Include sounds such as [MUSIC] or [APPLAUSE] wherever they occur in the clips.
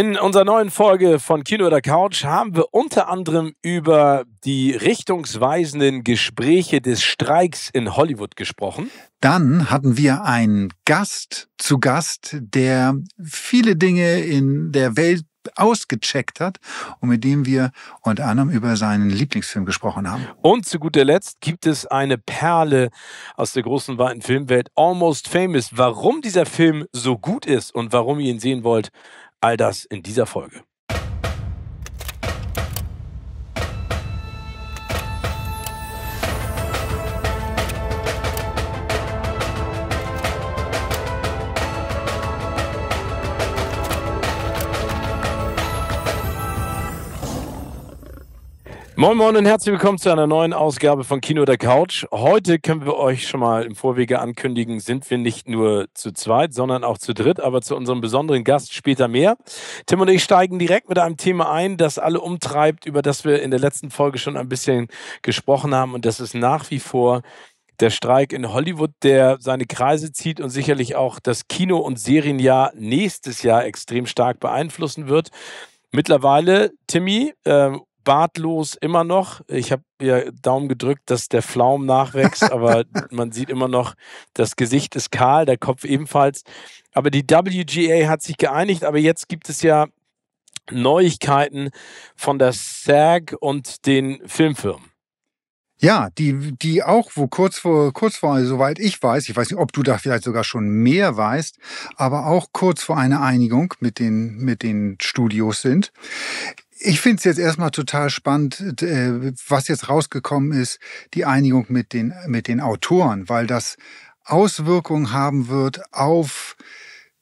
In unserer neuen Folge von Kino oder Couch haben wir unter anderem über die richtungsweisenden Gespräche des Streiks in Hollywood gesprochen. Dann hatten wir einen Gast zu Gast, der viele Dinge in der Welt ausgecheckt hat und mit dem wir unter anderem über seinen Lieblingsfilm gesprochen haben. Und zu guter Letzt gibt es eine Perle aus der großen weiten Filmwelt, Almost Famous. Warum dieser Film so gut ist und warum ihr ihn sehen wollt, All das in dieser Folge. Moin Moin und herzlich willkommen zu einer neuen Ausgabe von Kino der Couch. Heute können wir euch schon mal im Vorwege ankündigen, sind wir nicht nur zu zweit, sondern auch zu dritt, aber zu unserem besonderen Gast später mehr. Tim und ich steigen direkt mit einem Thema ein, das alle umtreibt, über das wir in der letzten Folge schon ein bisschen gesprochen haben und das ist nach wie vor der Streik in Hollywood, der seine Kreise zieht und sicherlich auch das Kino- und Serienjahr nächstes Jahr extrem stark beeinflussen wird. Mittlerweile, Timmy, äh, bartlos immer noch. Ich habe ja Daumen gedrückt, dass der Pflaum nachwächst, [LAUGHS] aber man sieht immer noch, das Gesicht ist kahl, der Kopf ebenfalls. Aber die WGA hat sich geeinigt, aber jetzt gibt es ja Neuigkeiten von der SAG und den Filmfirmen. Ja, die, die auch, wo kurz vor, kurz vor, also soweit ich weiß, ich weiß nicht, ob du da vielleicht sogar schon mehr weißt, aber auch kurz vor einer Einigung mit den, mit den Studios sind. Ich finde es jetzt erstmal total spannend, äh, was jetzt rausgekommen ist, die Einigung mit den, mit den Autoren, weil das Auswirkungen haben wird auf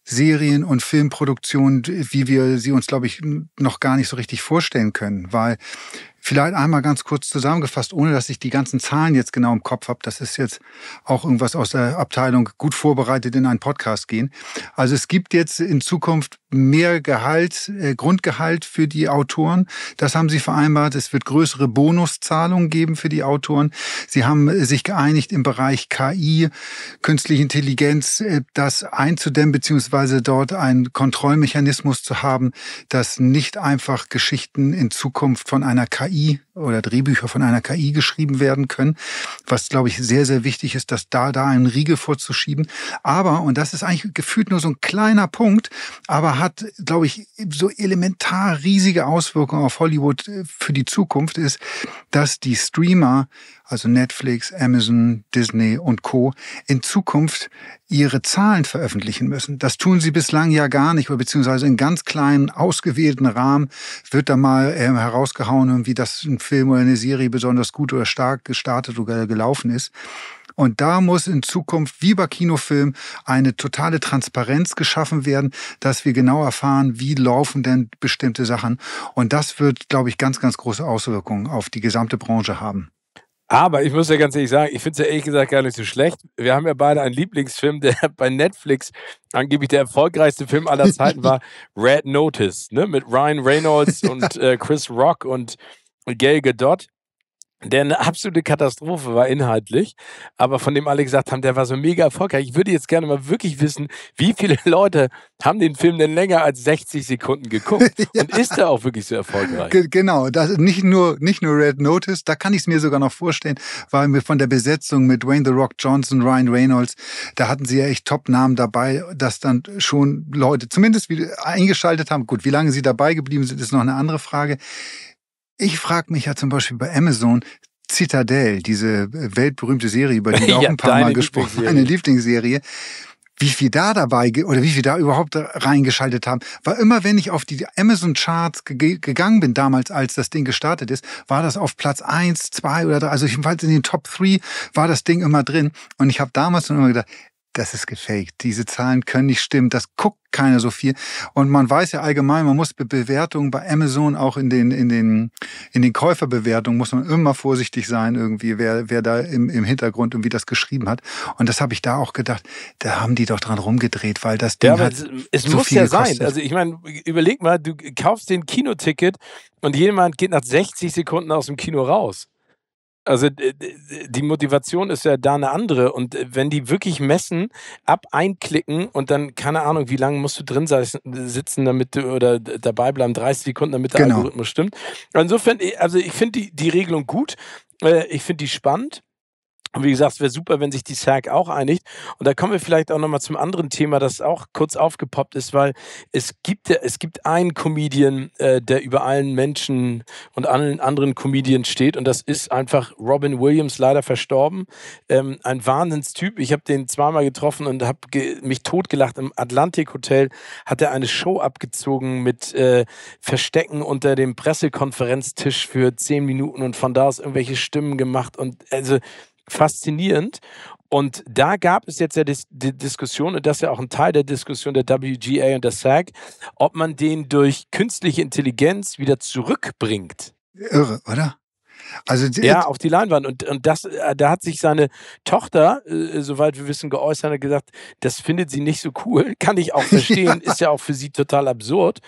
Serien- und Filmproduktionen, wie wir sie uns, glaube ich, noch gar nicht so richtig vorstellen können, weil Vielleicht einmal ganz kurz zusammengefasst, ohne dass ich die ganzen Zahlen jetzt genau im Kopf habe. Das ist jetzt auch irgendwas aus der Abteilung gut vorbereitet in einen Podcast gehen. Also es gibt jetzt in Zukunft mehr Gehalt, äh, Grundgehalt für die Autoren. Das haben sie vereinbart. Es wird größere Bonuszahlungen geben für die Autoren. Sie haben sich geeinigt im Bereich KI, künstliche Intelligenz, äh, das einzudämmen, beziehungsweise dort einen Kontrollmechanismus zu haben, dass nicht einfach Geschichten in Zukunft von einer KI KI oder Drehbücher von einer KI geschrieben werden können, was, glaube ich, sehr, sehr wichtig ist, dass da, da einen Riegel vorzuschieben. Aber, und das ist eigentlich gefühlt nur so ein kleiner Punkt, aber hat, glaube ich, so elementar riesige Auswirkungen auf Hollywood äh, für die Zukunft ist, dass die Streamer, also Netflix, Amazon, Disney und Co. in Zukunft ihre Zahlen veröffentlichen müssen. Das tun sie bislang ja gar nicht, beziehungsweise in ganz kleinen, ausgewählten Rahmen wird da mal äh, herausgehauen, wie das ein Film oder eine Serie besonders gut oder stark gestartet oder gelaufen ist. Und da muss in Zukunft wie bei Kinofilmen eine totale Transparenz geschaffen werden, dass wir genau erfahren, wie laufen denn bestimmte Sachen. Und das wird, glaube ich, ganz, ganz große Auswirkungen auf die gesamte Branche haben. Aber ich muss ja ganz ehrlich sagen, ich finde es ja ehrlich gesagt gar nicht so schlecht. Wir haben ja beide einen Lieblingsfilm, der [LAUGHS] bei Netflix angeblich der erfolgreichste Film aller Zeiten war, [LAUGHS] Red Notice, ne? Mit Ryan Reynolds und äh, Chris Rock und Gail Godot, der eine absolute Katastrophe war inhaltlich, aber von dem alle gesagt haben, der war so mega erfolgreich. Ich würde jetzt gerne mal wirklich wissen, wie viele [LAUGHS] Leute haben den Film denn länger als 60 Sekunden geguckt [LAUGHS] ja. und ist er auch wirklich so erfolgreich? G genau, das nicht nur nicht nur Red Notice, da kann ich es mir sogar noch vorstellen, weil wir von der Besetzung mit Wayne The Rock Johnson, Ryan Reynolds, da hatten sie ja echt Top Namen dabei, dass dann schon Leute zumindest wie eingeschaltet haben. Gut, wie lange sie dabei geblieben sind, ist noch eine andere Frage. Ich frage mich ja zum Beispiel bei Amazon, Citadel, diese äh, weltberühmte Serie, über die wir [LAUGHS] auch ein paar Mal gesprochen haben, eine Lieblingsserie, wie viel da dabei oder wie viel da überhaupt reingeschaltet haben. War immer, wenn ich auf die Amazon Charts ge gegangen bin, damals, als das Ding gestartet ist, war das auf Platz eins, zwei oder drei. Also jedenfalls in den Top 3 war das Ding immer drin. Und ich habe damals schon immer gedacht, das ist gefaked. Diese Zahlen können nicht stimmen. Das guckt keiner so viel. Und man weiß ja allgemein, man muss Bewertungen bei Amazon auch in den, in den, in den Käuferbewertungen muss man immer vorsichtig sein irgendwie, wer, wer da im, im Hintergrund irgendwie das geschrieben hat. Und das habe ich da auch gedacht. Da haben die doch dran rumgedreht, weil das Ding ja, hat es, es so muss viel ja gekostet. sein. Also ich meine, überleg mal, du kaufst den Kinoticket und jemand geht nach 60 Sekunden aus dem Kino raus. Also die Motivation ist ja da eine andere. Und äh, wenn die wirklich messen, ab einklicken und dann, keine Ahnung, wie lange musst du drin sitzen, damit du oder dabei bleiben, 30 Sekunden, damit der genau. Algorithmus stimmt. Insofern, äh, also ich finde die, die Regelung gut. Äh, ich finde die spannend. Und wie gesagt, es wäre super, wenn sich die SAG auch einigt. Und da kommen wir vielleicht auch nochmal zum anderen Thema, das auch kurz aufgepoppt ist, weil es gibt, es gibt einen Comedian, äh, der über allen Menschen und allen anderen Comedians steht. Und das ist einfach Robin Williams, leider verstorben. Ähm, ein Wahnsinnstyp. Ich habe den zweimal getroffen und habe ge mich totgelacht. Im Atlantic Hotel hat er eine Show abgezogen mit äh, Verstecken unter dem Pressekonferenztisch für zehn Minuten und von da aus irgendwelche Stimmen gemacht. Und also faszinierend. Und da gab es jetzt ja die, Diskussion, und das ist ja auch ein Teil der Diskussion der WGA und der SAG, ob man den durch künstliche Intelligenz wieder zurückbringt. Irre, oder? Also ja, auf die Leinwand. Und, und das, äh, da hat sich seine Tochter, äh, soweit wir wissen, geäußert und gesagt, das findet sie nicht so cool. Kann ich auch [LAUGHS] verstehen, ja. ist ja auch für sie total absurd.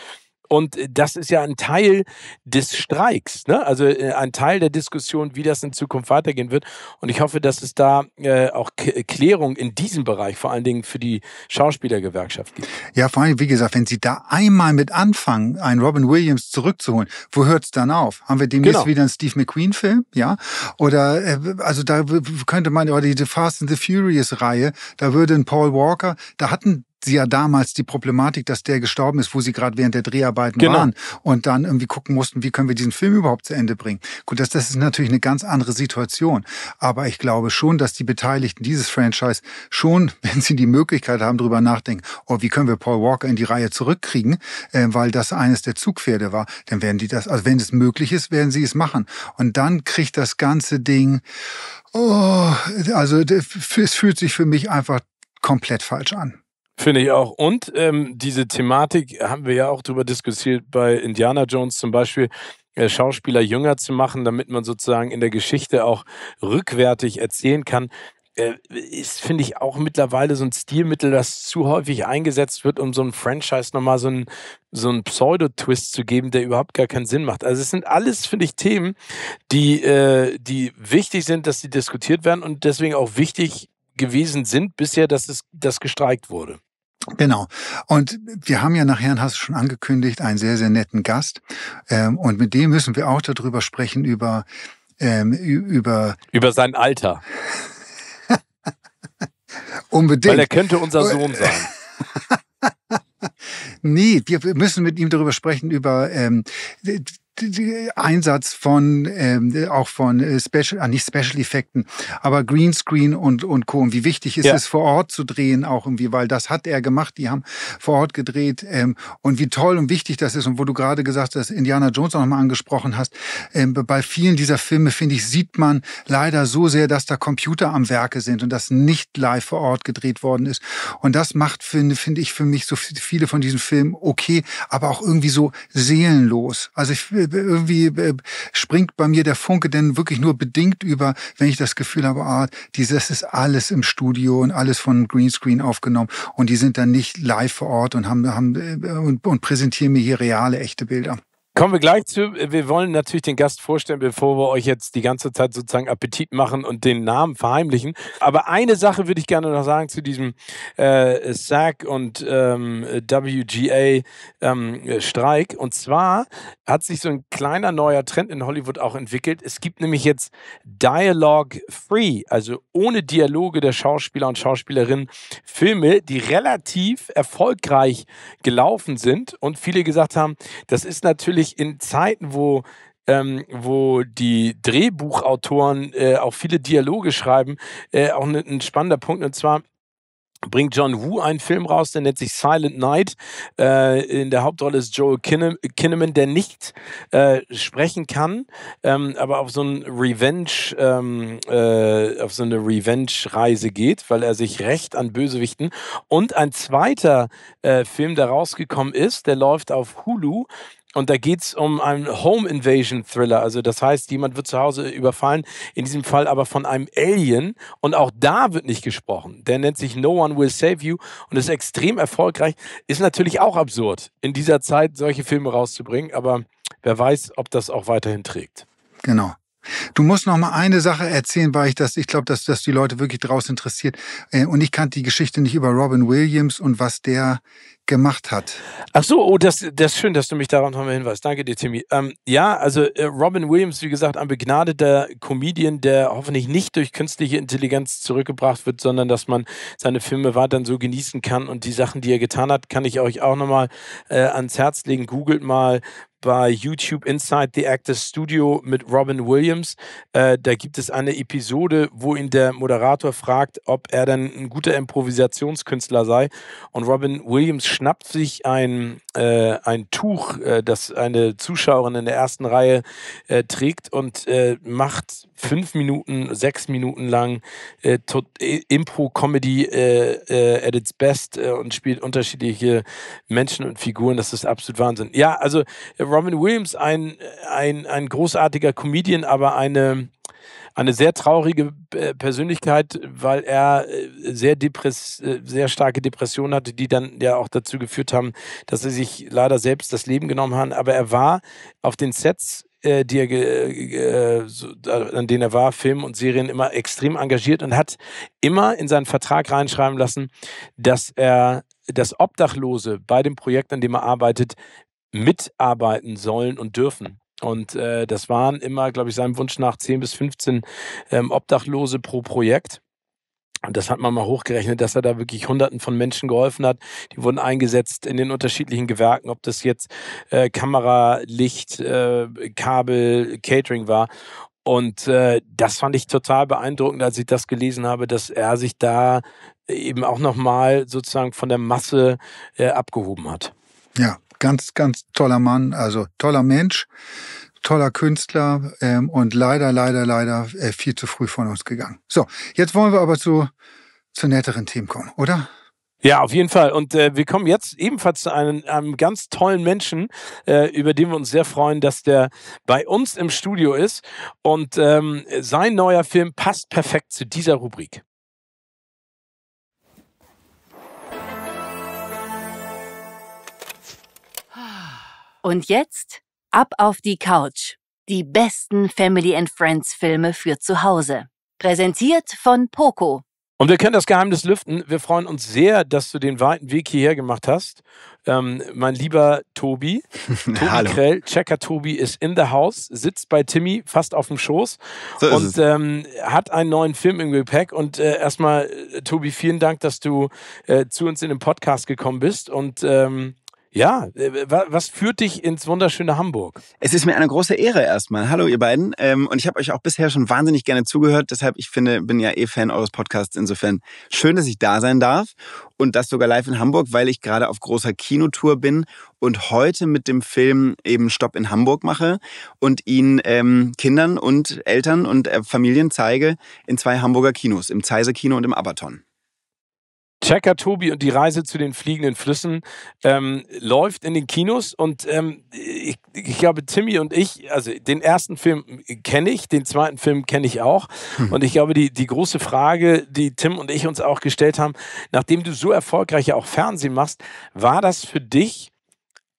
Und äh, das ist ja ein Teil des Streiks, ne? also äh, ein Teil der Diskussion, wie das in Zukunft weitergehen wird. Und ich hoffe, dass es da äh, auch K Klärung in diesem Bereich, vor allen Dingen für die Schauspielergewerkschaft gibt. Ja, vor allem, wie gesagt, wenn Sie da einmal mit anfangen, einen Robin Williams zurückzuholen, wo hört es dann auf? Haben wir demnächst genau. wieder einen Steve McQueen-Film? Ja? Oder, äh, also da könnte man, oder die Fast and the Furious-Reihe, da würde ein Paul Walker, da hatten sie ja damals die Problematik, dass der gestorben ist, wo sie gerade während der Dreharbeiten genau. waren und dann irgendwie gucken mussten, wie können wir diesen Film überhaupt zu Ende bringen. Gut, das, das ist natürlich eine ganz andere Situation. Aber ich glaube schon, dass die Beteiligten dieses Franchise schon, [LAUGHS] wenn sie die Möglichkeit haben, darüber nachdenken, oh, wie können wir Paul Walker in die Reihe zurückkriegen, äh, weil das eines der Zugpferde war, dann werden die das, also wenn es möglich ist, werden sie es machen. Und dann kriegt das ganze Ding, oh, also es fühlt sich für mich einfach komplett falsch an. Finde ich auch. Und ähm, diese Thematik haben wir ja auch drüber diskutiert bei Indiana Jones zum Beispiel. Äh, Schauspieler jünger zu machen, damit man sozusagen in der Geschichte auch rückwärtig erzählen kann, äh, ist, finde ich, auch mittlerweile so ein Stilmittel, das zu häufig eingesetzt wird, um so ein Franchise nochmal so einen, so einen Pseudo-Twist zu geben, der überhaupt gar keinen Sinn macht. Also es sind alles, finde ich, Themen, die, äh, die wichtig sind, dass sie diskutiert werden und deswegen auch wichtig gewesen sind bisher, dass es das gestreikt wurde. Genau. Und wir haben ja nachher, hast du schon angekündigt, einen sehr, sehr netten Gast. Ähm, und mit dem müssen wir auch darüber sprechen, über... Ähm, über, über sein Alter. [LAUGHS] Unbedingt. Weil er könnte unser Sohn sein. [LAUGHS] nee, wir müssen mit ihm darüber sprechen, über ähm, Einsatz von ähm, auch von äh, Special, ah, nicht Special Effekten, aber Greenscreen und und Co. Und wie wichtig ist ja. es vor Ort zu drehen auch irgendwie, weil das hat er gemacht. Die haben vor Ort gedreht ähm, und wie toll und wichtig das ist und wo du gerade gesagt hast, Indiana Jones auch nochmal angesprochen hast. Ähm, bei vielen dieser Filme finde ich sieht man leider so sehr, dass da Computer am Werke sind und das nicht live vor Ort gedreht worden ist. Und das macht finde finde ich für mich so viele von diesen Filmen okay, aber auch irgendwie so seelenlos. Also ich irgendwie äh, springt bei mir der Funke denn wirklich nur bedingt über, wenn ich das Gefühl habe, ah, dieses ist alles im Studio und alles von Greenscreen aufgenommen und die sind dann nicht live vor Ort und haben, haben äh, und, und präsentieren mir hier reale, echte Bilder. Kommen wir gleich zu. Wir wollen natürlich den Gast vorstellen, bevor wir euch jetzt die ganze Zeit sozusagen Appetit machen und den Namen verheimlichen. Aber eine Sache würde ich gerne noch sagen zu diesem äh, SAG und ähm, WGA ähm, Streik. Und zwar hat sich so ein kleiner neuer Trend in Hollywood auch entwickelt. Es gibt nämlich jetzt Dialogue Free, also ohne Dialoge der Schauspieler und Schauspielerinnen, Filme, die relativ erfolgreich gelaufen sind und viele gesagt haben, das ist natürlich wirklich in Zeiten, wo ähm, wo die Drehbuchautoren äh, auch viele Dialoge schreiben, äh, auch ne, ein spannender Punkt. Und zwar bringt John Woo einen Film raus, der nennt sich Silent Night. Äh, in der Hauptrolle ist Joel Kinne Kinneman, der nicht äh, sprechen kann, ähm, aber auf so ein Revenge, ähm, äh, auf so eine Revenge-Reise geht, weil er sich recht an Bösewichten. Und ein zweiter äh, Film, der rausgekommen ist, der läuft auf Hulu und da geht es um einen Home Invasion Thriller. Also das heißt, jemand wird zu Hause überfallen, in diesem Fall aber von einem Alien. Und auch da wird nicht gesprochen. Der nennt sich No One Will Save You und ist extrem erfolgreich. Ist natürlich auch absurd, in dieser Zeit solche Filme rauszubringen. Aber wer weiß, ob das auch weiterhin trägt. Genau. Du musst noch mal eine Sache erzählen, weil ich das, ich glaube, dass das die Leute wirklich draus interessiert. Äh, und ich kannte die Geschichte nicht über Robin Williams und was der gemacht hat. Ach so, oh, das, das ist schön, dass du mich daran nochmal hinweist. Danke dir, Timmy. Ähm, ja, also äh, Robin Williams, wie gesagt, ein begnadeter Comedian, der hoffentlich nicht durch künstliche Intelligenz zurückgebracht wird, sondern dass man seine Filme weiterhin so genießen kann und die Sachen, die er getan hat, kann ich euch auch nochmal äh, ans Herz legen. Googelt mal bei YouTube Inside the Actors Studio mit Robin Williams. Äh, da gibt es eine Episode, wo ihn der Moderator fragt, ob er denn ein guter Improvisationskünstler sei. Und Robin Williams schnappt sich ein, äh, ein Tuch, äh, das eine Zuschauerin in der ersten Reihe äh, trägt und äh, macht fünf Minuten, sechs Minuten lang äh, äh Impro-Comedy äh, at its best und spielt unterschiedliche Menschen und Figuren. Das ist absolut Wahnsinn. Ja, also Robin Williams, ein, ein, ein großartiger Comedian, aber eine, eine sehr traurige äh, Persönlichkeit, weil er äh, sehr, Depress äh, sehr starke Depressionen hatte, die dann ja auch dazu geführt haben, dass er sich leider selbst das Leben genommen hat. Aber er war auf den Sets die er, an denen er war, Film und Serien immer extrem engagiert und hat immer in seinen Vertrag reinschreiben lassen, dass er das Obdachlose bei dem Projekt, an dem er arbeitet, mitarbeiten sollen und dürfen. Und äh, das waren immer, glaube ich, seinem Wunsch nach 10 bis 15 ähm, Obdachlose pro Projekt. Und das hat man mal hochgerechnet, dass er da wirklich Hunderten von Menschen geholfen hat. Die wurden eingesetzt in den unterschiedlichen Gewerken, ob das jetzt äh, Kamera, Licht, äh, Kabel, Catering war. Und äh, das fand ich total beeindruckend, als ich das gelesen habe, dass er sich da eben auch nochmal sozusagen von der Masse äh, abgehoben hat. Ja, ganz, ganz toller Mann, also toller Mensch, toller Künstler ähm, und leider, leider, leider äh, viel zu früh von uns gegangen. So, jetzt wollen wir aber zu, zu netteren Themen kommen, oder? Ja, auf jeden Fall. Und äh, wir kommen jetzt ebenfalls zu einem, einem ganz tollen Menschen, äh, über den wir uns sehr freuen, dass der bei uns im Studio ist. Und ähm, sein neuer Film passt perfekt zu dieser Rubrik. Und jetzt ab auf die Couch. Die besten Family and Friends Filme für zu Hause. Präsentiert von Poco. Und wir können das Geheimnis lüften. Wir freuen uns sehr, dass du den weiten Weg hierher gemacht hast. Ähm, mein lieber Tobi, [LAUGHS] Tobi Hallo. Krell, Checker Tobi ist in the house, sitzt bei Timmy fast auf dem Schoß so und ähm, hat einen neuen Film im Gepäck. Und äh, erstmal, äh, Tobi, vielen Dank, dass du äh, zu uns in den Podcast gekommen bist. Und ähm, ja, äh, was führt dich ins wunderschöne Hamburg? Es ist mir eine große Ehre erstmal. Hallo ihr beiden. Ähm, und ich habe euch auch bisher schon wahnsinnig gerne zugehört. Deshalb, ich finde, bin ja eh Fan eures Podcasts. Insofern schön, dass ich da sein darf. Und das sogar live in Hamburg, weil ich gerade auf großer Kinotour bin und heute mit dem Film eben Stopp in Hamburg mache und ihn ähm, Kindern und Eltern und äh, Familien zeige in zwei Hamburger Kinos, im Zeiser Kino und im Abaton. Checker Tobi und die Reise zu den fliegenden Flüssen ähm, läuft in den Kinos und ähm, ich, ich glaube, Timmy und ich, also den ersten Film kenne ich, den zweiten Film kenne ich auch hm. und ich glaube, die, die große Frage, die Tim und ich uns auch gestellt haben, nachdem du so erfolgreich ja auch Fernsehen machst, war das für dich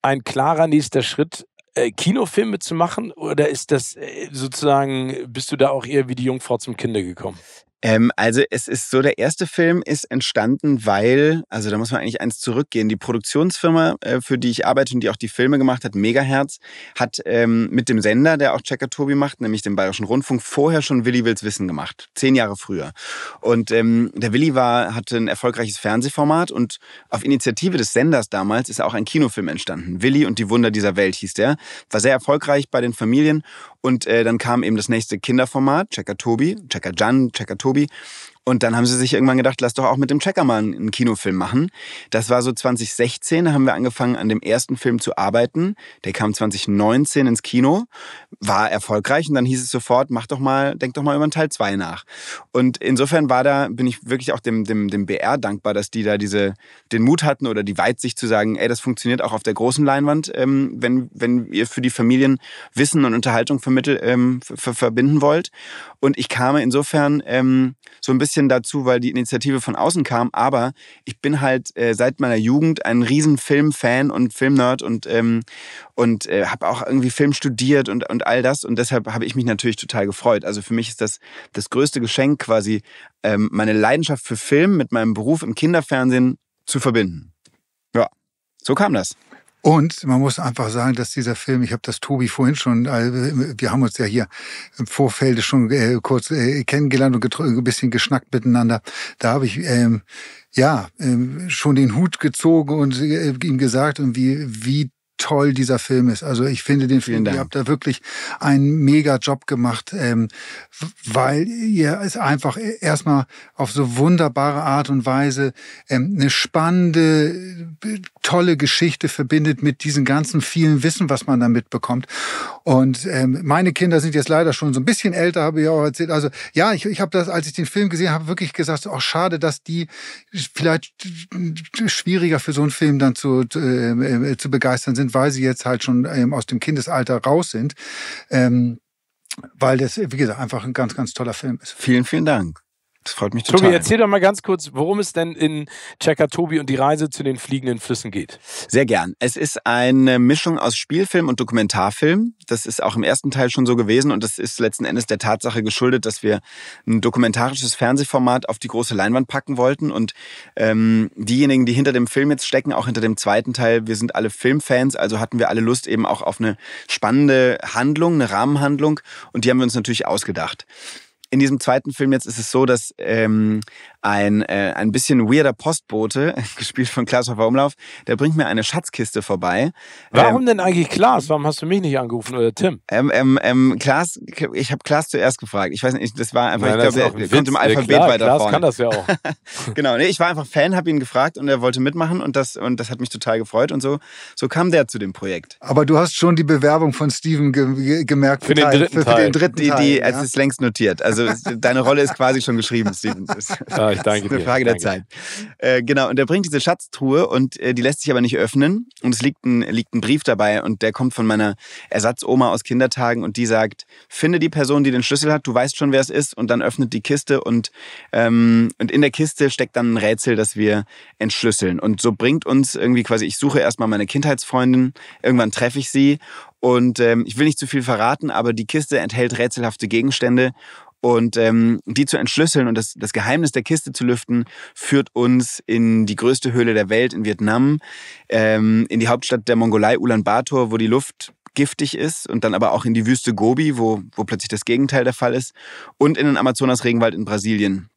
ein klarer nächster Schritt, äh, Kinofilme zu machen oder ist das äh, sozusagen, bist du da auch eher wie die Jungfrau zum Kinder gekommen? Ähm, also es ist so, der erste Film ist entstanden, weil, also da muss man eigentlich eins zurückgehen, die Produktionsfirma, äh, für die ich arbeite und die auch die Filme gemacht hat, Megahertz, hat ähm, mit dem Sender, der auch Checker Tobi macht, nämlich dem Bayerischen Rundfunk, vorher schon Willi wills Wissen gemacht, zehn Jahre früher. Und ähm, der Willi war, hatte ein erfolgreiches Fernsehformat und auf Initiative des Senders damals ist auch ein Kinofilm entstanden. Willi und die Wunder dieser Welt hieß der, war sehr erfolgreich bei den Familien und äh, dann kam eben das nächste Kinderformat, Checker Tobi, Checker Jan, Checker Tobi. Und dann haben sie sich irgendwann gedacht, lass doch auch mit dem Checker mal einen Kinofilm machen. Das war so 2016, da haben wir angefangen, an dem ersten Film zu arbeiten. Der kam 2019 ins Kino, war erfolgreich und dann hieß es sofort, mach doch mal, denk doch mal über einen Teil 2 nach. Und insofern war da, bin ich wirklich auch dem, dem, dem BR dankbar, dass die da diese, den Mut hatten oder die Weitsicht zu sagen, ey, das funktioniert auch auf der großen Leinwand, ähm, wenn, wenn ihr für die Familien Wissen und Unterhaltung vermittel, ähm, verbinden wollt. Und ich kam insofern ähm, so ein bisschen dazu, weil die Initiative von außen kam. Aber ich bin halt äh, seit meiner Jugend ein riesen Filmfan und Filmnerd und, ähm, und äh, habe auch irgendwie Film studiert und, und all das. Und deshalb habe ich mich natürlich total gefreut. Also für mich ist das das größte Geschenk quasi, ähm, meine Leidenschaft für Film mit meinem Beruf im Kinderfernsehen zu verbinden. Ja, so kam das. Und man muss einfach sagen, dass dieser Film, ich habe das Tobi vorhin schon, äh, wir haben uns ja hier im Vorfeld schon äh, kurz äh, kennengelernt und ein bisschen geschnackt miteinander. Da habe ich ähm, ja ähm, schon den Hut gezogen und ihm gesagt, und wie, wie toll dieser Film ist. Also ich finde den Film, ihr habt da wirklich einen mega Job gemacht, ähm, weil ihr es einfach erstmal auf so wunderbare Art und Weise ähm, eine spannende, tolle Geschichte verbindet mit diesem ganzen vielen Wissen, was man da mitbekommt. Und ähm, meine Kinder sind jetzt leider schon so ein bisschen älter, habe ich auch erzählt. Also ja, ich, ich habe das, als ich den Film gesehen habe, wirklich gesagt, auch oh, schade, dass die vielleicht schwieriger für so einen Film dann zu, äh, äh, zu begeistern sind sind, weil sie jetzt halt schon ähm, aus dem Kindesalter raus sind. Ähm, weil das, wie gesagt, einfach ein ganz, ganz toller Film ist. Vielen, vielen Dank. Das freut mich total. Tobi, erzähl doch mal ganz kurz, worum es denn in Checker Tobi und die Reise zu den fliegenden Flüssen geht. Sehr gern. Es ist eine Mischung aus Spielfilm und Dokumentarfilm. Das ist auch im ersten Teil schon so gewesen und das ist letzten Endes der Tatsache geschuldet, dass wir ein dokumentarisches Fernsehformat auf die große Leinwand packen wollten. Und ähm, diejenigen, die hinter dem Film jetzt stecken, auch hinter dem zweiten Teil, wir sind alle Filmfans, also hatten wir alle Lust eben auch auf eine spannende Handlung, eine Rahmenhandlung und die haben wir uns natürlich ausgedacht in diesem zweiten Film jetzt ist es so, dass ähm, ein, äh, ein bisschen weirder Postbote, [LAUGHS] gespielt von Klaas Hoffer Umlauf, der bringt mir eine Schatzkiste vorbei. Warum ähm, denn eigentlich Klaas? Warum hast du mich nicht angerufen oder Tim? Ähm, ähm, ähm, Klaas, ich habe Klaas zuerst gefragt. Ich weiß nicht, das war einfach, Nein, ich glaube, der Witz. kommt im Alphabet ja, klar, weiter Klaas vorne. kann das ja auch. [LAUGHS] genau, nee, ich war einfach Fan, habe ihn gefragt und er wollte mitmachen und das, und das hat mich total gefreut und so, so kam der zu dem Projekt. Aber du hast schon die Bewerbung von Steven ge gemerkt für, den dritten, für, für den dritten die, Die, die, ja? Es ist längst notiert. Also deine Rolle ist quasi schon geschrieben, Steven. [LAUGHS] Genau, ich danke dir. Das ist eine Frage dir. der danke. Zeit. Äh, genau, und er bringt diese Schatztruhe und äh, die lässt sich aber nicht öffnen. Und es liegt ein, liegt ein Brief dabei und der kommt von meiner Ersatzoma aus Kindertagen und die sagt, finde die Person, die den Schlüssel hat, du weißt schon, wer es ist und dann öffnet die Kiste und, ähm, und in der Kiste steckt dann ein Rätsel, das wir entschlüsseln. Und so bringt uns irgendwie quasi, ich suche erstmal meine Kindheitsfreundin, irgendwann treffe ich sie und ähm, ich will nicht zu viel verraten, aber die Kiste enthält rätselhafte Gegenstände und ähm, die zu entschlüsseln und das, das Geheimnis der Kiste zu lüften, führt uns in die größte Höhle der Welt, in Vietnam, ähm, in die Hauptstadt der Mongolei, Ulaanbaatar, wo die Luft giftig ist und dann aber auch in die Wüste Gobi, wo, wo plötzlich das Gegenteil der Fall ist und in den Amazonas-Regenwald in Brasilien.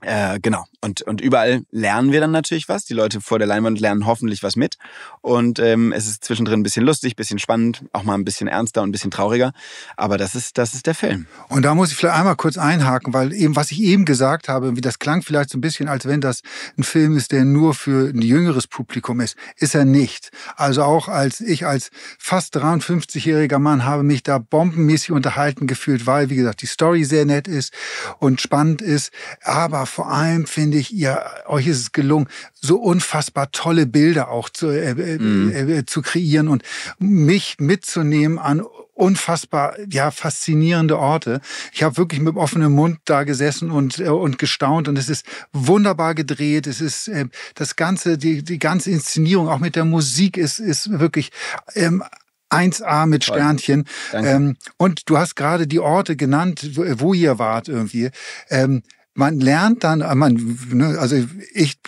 Äh, genau. Und, und überall lernen wir dann natürlich was. Die Leute vor der Leinwand lernen hoffentlich was mit. Und ähm, es ist zwischendrin ein bisschen lustig, ein bisschen spannend, auch mal ein bisschen ernster und ein bisschen trauriger. Aber das ist, das ist der Film. Und da muss ich vielleicht einmal kurz einhaken, weil eben, was ich eben gesagt habe, wie das klang vielleicht so ein bisschen, als wenn das ein Film ist, der nur für ein jüngeres Publikum ist, ist er nicht. Also auch als ich als fast 53-jähriger Mann habe mich da bombenmäßig unterhalten gefühlt, weil, wie gesagt, die Story sehr nett ist und spannend ist. Aber vor allem finde ich, ihr, euch ist es gelungen, so unfassbar tolle Bilder auch zu, äh, äh mhm. Äh, äh, zu kreieren und mich mitzunehmen an unfassbar ja faszinierende Orte. Ich habe wirklich mit offenem Mund da gesessen und äh, und gestaunt und es ist wunderbar gedreht. Es ist äh, das ganze die die ganze Inszenierung auch mit der Musik ist ist wirklich ähm, 1A mit Sternchen. Ähm, und du hast gerade die Orte genannt, wo, wo ihr wart irgendwie. Ähm, man lernt dann, äh, man, ne, also ich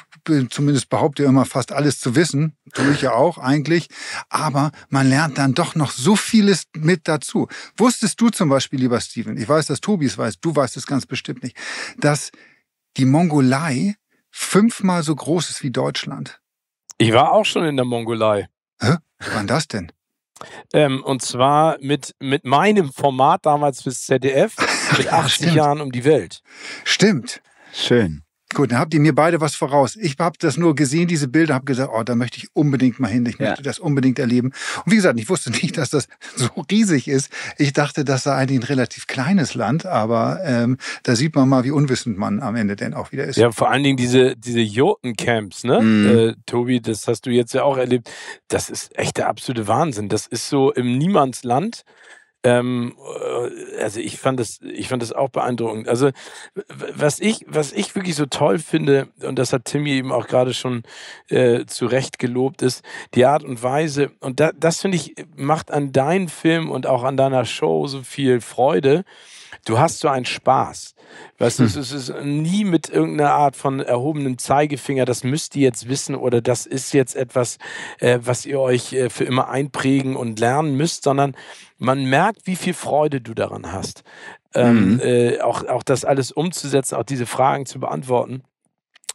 zumindest behaupte immer fast alles zu wissen, tue ich ja auch eigentlich, aber man lernt dann doch noch so vieles mit dazu. Wusstest du zum Beispiel, lieber Steven, ich weiß, dass Tobi es weiß, du weißt es ganz bestimmt nicht, dass die Mongolei fünfmal so groß ist wie Deutschland. Ich war auch schon in der Mongolei. Hä? Wann das denn? Ähm, und zwar mit, mit meinem Format damals fürs ZDF, [LAUGHS] mit 80 Ach, Jahren um die Welt. Stimmt. Schön. Gut, dann habt ihr mir beide was voraus. Ich habe das nur gesehen, diese Bilder, habe gesagt, oh, da möchte ich unbedingt mal hin, ich ja. möchte das unbedingt erleben. Und wie gesagt, ich wusste nicht, dass das [LAUGHS] so riesig ist. Ich dachte, das sei eigentlich ein relativ kleines Land, aber ähm, da sieht man mal, wie unwissend man am Ende denn auch wieder ist. Ja, vor allen Dingen diese, diese Jurtencamps, ne? Mhm. Äh, Tobi, das hast du jetzt ja auch erlebt. Das ist echt der absolute Wahnsinn. Das ist so im Niemandsland. Ähm, äh, also ich fand das, ich fand das auch beeindruckend. Also was ich, was ich wirklich so toll finde, und das hat Timmy eben auch gerade schon äh, zu Recht gelobt, ist die Art und Weise, und da, das finde ich, macht an deinem Film und auch an deiner Show so viel Freude. Du hast so einen Spaß. Weißt du, hm. es ist nie mit irgendeiner Art von erhobenem Zeigefinger, das müsst ihr jetzt wissen oder das ist jetzt etwas, äh, was ihr euch äh, für immer einprägen und lernen müsst, sondern man merkt, wie viel Freude du daran hast. Ähm, mhm. äh, auch, auch das alles umzusetzen, auch diese Fragen zu beantworten.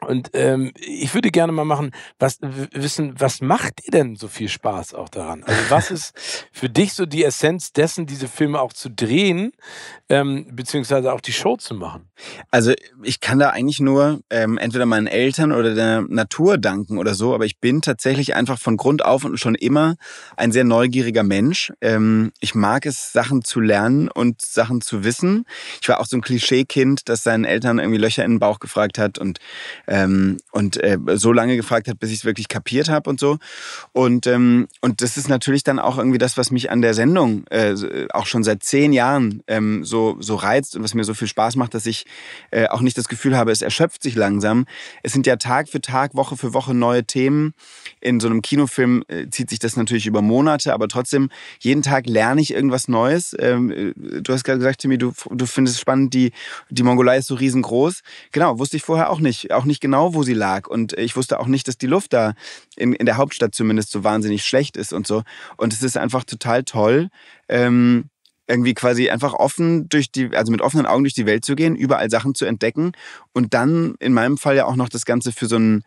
Und ähm, ich würde gerne mal machen, was wissen, was macht dir denn so viel Spaß auch daran? Also was [LAUGHS] ist für dich so die Essenz dessen, diese Filme auch zu drehen, ähm, beziehungsweise auch die Show zu machen? Also ich kann da eigentlich nur ähm, entweder meinen Eltern oder der Natur danken oder so, aber ich bin tatsächlich einfach von Grund auf und schon immer ein sehr neugieriger Mensch. Ähm, ich mag es, Sachen zu lernen und Sachen zu wissen. Ich war auch so ein Klischeekind, das seinen Eltern irgendwie Löcher in den Bauch gefragt hat und ähm, und äh, so lange gefragt hat, bis ich es wirklich kapiert habe und so. Und, ähm, und das ist natürlich dann auch irgendwie das, was mich an der Sendung äh, äh, auch schon seit zehn Jahren ähm, so, so reizt und was mir so viel Spaß macht, dass ich äh, auch nicht das Gefühl habe, es erschöpft sich langsam. Es sind ja Tag für Tag, Woche für Woche neue Themen. In so einem Kinofilm äh, zieht sich das natürlich über Monate, aber trotzdem, jeden Tag lerne ich irgendwas Neues. Ähm, äh, du hast gerade gesagt, Timmy, du, du findest es spannend, die, die Mongolei ist so riesengroß. Genau, wusste ich vorher auch nicht. Auch nicht nicht genau, wo sie lag. Und ich wusste auch nicht, dass die Luft da in, in der Hauptstadt zumindest so wahnsinnig schlecht ist und so. Und es ist einfach total toll. Ähm, irgendwie quasi einfach offen durch die, also mit offenen Augen durch die Welt zu gehen, überall Sachen zu entdecken und dann in meinem Fall ja auch noch das Ganze für so ein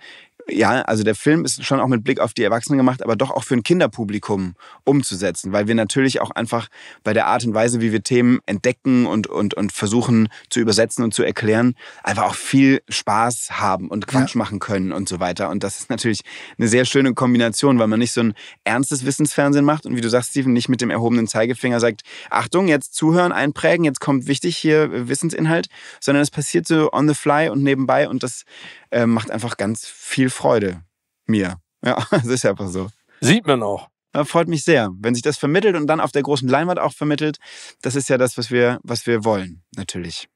ja, also der Film ist schon auch mit Blick auf die Erwachsenen gemacht, aber doch auch für ein Kinderpublikum umzusetzen, weil wir natürlich auch einfach bei der Art und Weise, wie wir Themen entdecken und, und, und versuchen zu übersetzen und zu erklären, einfach auch viel Spaß haben und Quatsch ja. machen können und so weiter. Und das ist natürlich eine sehr schöne Kombination, weil man nicht so ein ernstes Wissensfernsehen macht und wie du sagst, Steven, nicht mit dem erhobenen Zeigefinger sagt, Achtung, jetzt zuhören, einprägen, jetzt kommt wichtig hier äh, Wissensinhalt, sondern es passiert so on the fly und nebenbei und das äh, macht einfach ganz viel Freude. Freude mir. Ja, [LAUGHS] es ist einfach so. Sieht man auch. Das freut mich sehr, wenn sich das vermittelt und dann auf der großen Leinwand auch vermittelt. Das ist ja das, was wir, was wir wollen, natürlich.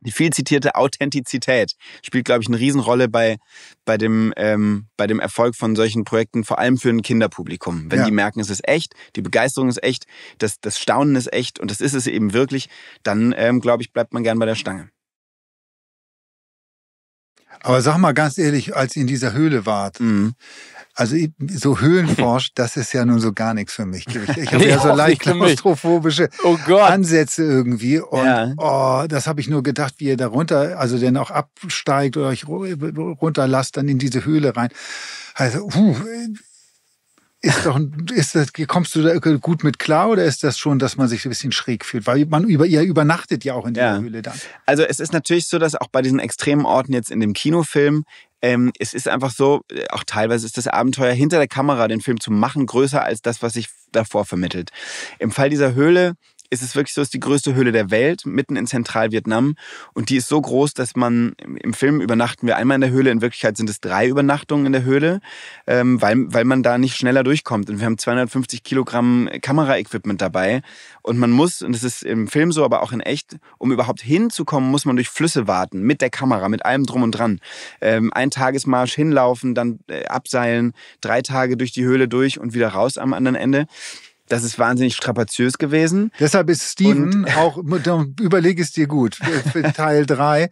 Die viel zitierte Authentizität spielt, glaube ich, eine Riesenrolle bei, bei, dem, ähm, bei dem Erfolg von solchen Projekten, vor allem für ein Kinderpublikum. Wenn ja. die merken, es ist echt, die Begeisterung ist echt, das, das Staunen ist echt und das ist es eben wirklich, dann, ähm, glaube ich, bleibt man gern bei der Stange. Aber sag mal ganz ehrlich, als ihr in dieser Höhle wart, mhm. Also so Höhlenforsch, [LAUGHS] das ist ja nun so gar nichts für mich. Ich, ich habe [LAUGHS] ja so leicht klaustrophobische oh Ansätze irgendwie. Und ja. oh, das habe ich nur gedacht, wie ihr da runter, also dann auch absteigt oder euch runterlasst dann in diese Höhle rein. Also, uh, ist doch, ist das, kommst du da gut mit klar oder ist das schon, dass man sich ein bisschen schräg fühlt? Weil man über, ihr übernachtet ja auch in der ja. Höhle dann. Also es ist natürlich so, dass auch bei diesen extremen Orten jetzt in dem Kinofilm, ähm, es ist einfach so, äh, auch teilweise ist das Abenteuer hinter der Kamera, den Film zu machen, größer als das, was sich davor vermittelt. Im Fall dieser Höhle ist es wirklich so, es ist die größte Höhle der Welt, mitten in Zentralvietnam. Und die ist so groß, dass man im Film übernachten wir einmal in der Höhle. In Wirklichkeit sind es drei Übernachtungen in der Höhle, ähm, weil, weil man da nicht schneller durchkommt. Und wir haben 250 Kilogramm Kameraequipment dabei. Und man muss, und das ist im Film so, aber auch in echt, um überhaupt hinzukommen, muss man durch Flüsse warten, mit der Kamera, mit allem drum und dran. Ähm, ein Tagesmarsch hinlaufen, dann äh, abseilen, drei Tage durch die Höhle durch und wieder raus am anderen Ende. Das ist wahnsinnig strapaziös gewesen. Deshalb ist Steven Und auch, [LAUGHS] überleg es dir gut, für Teil 3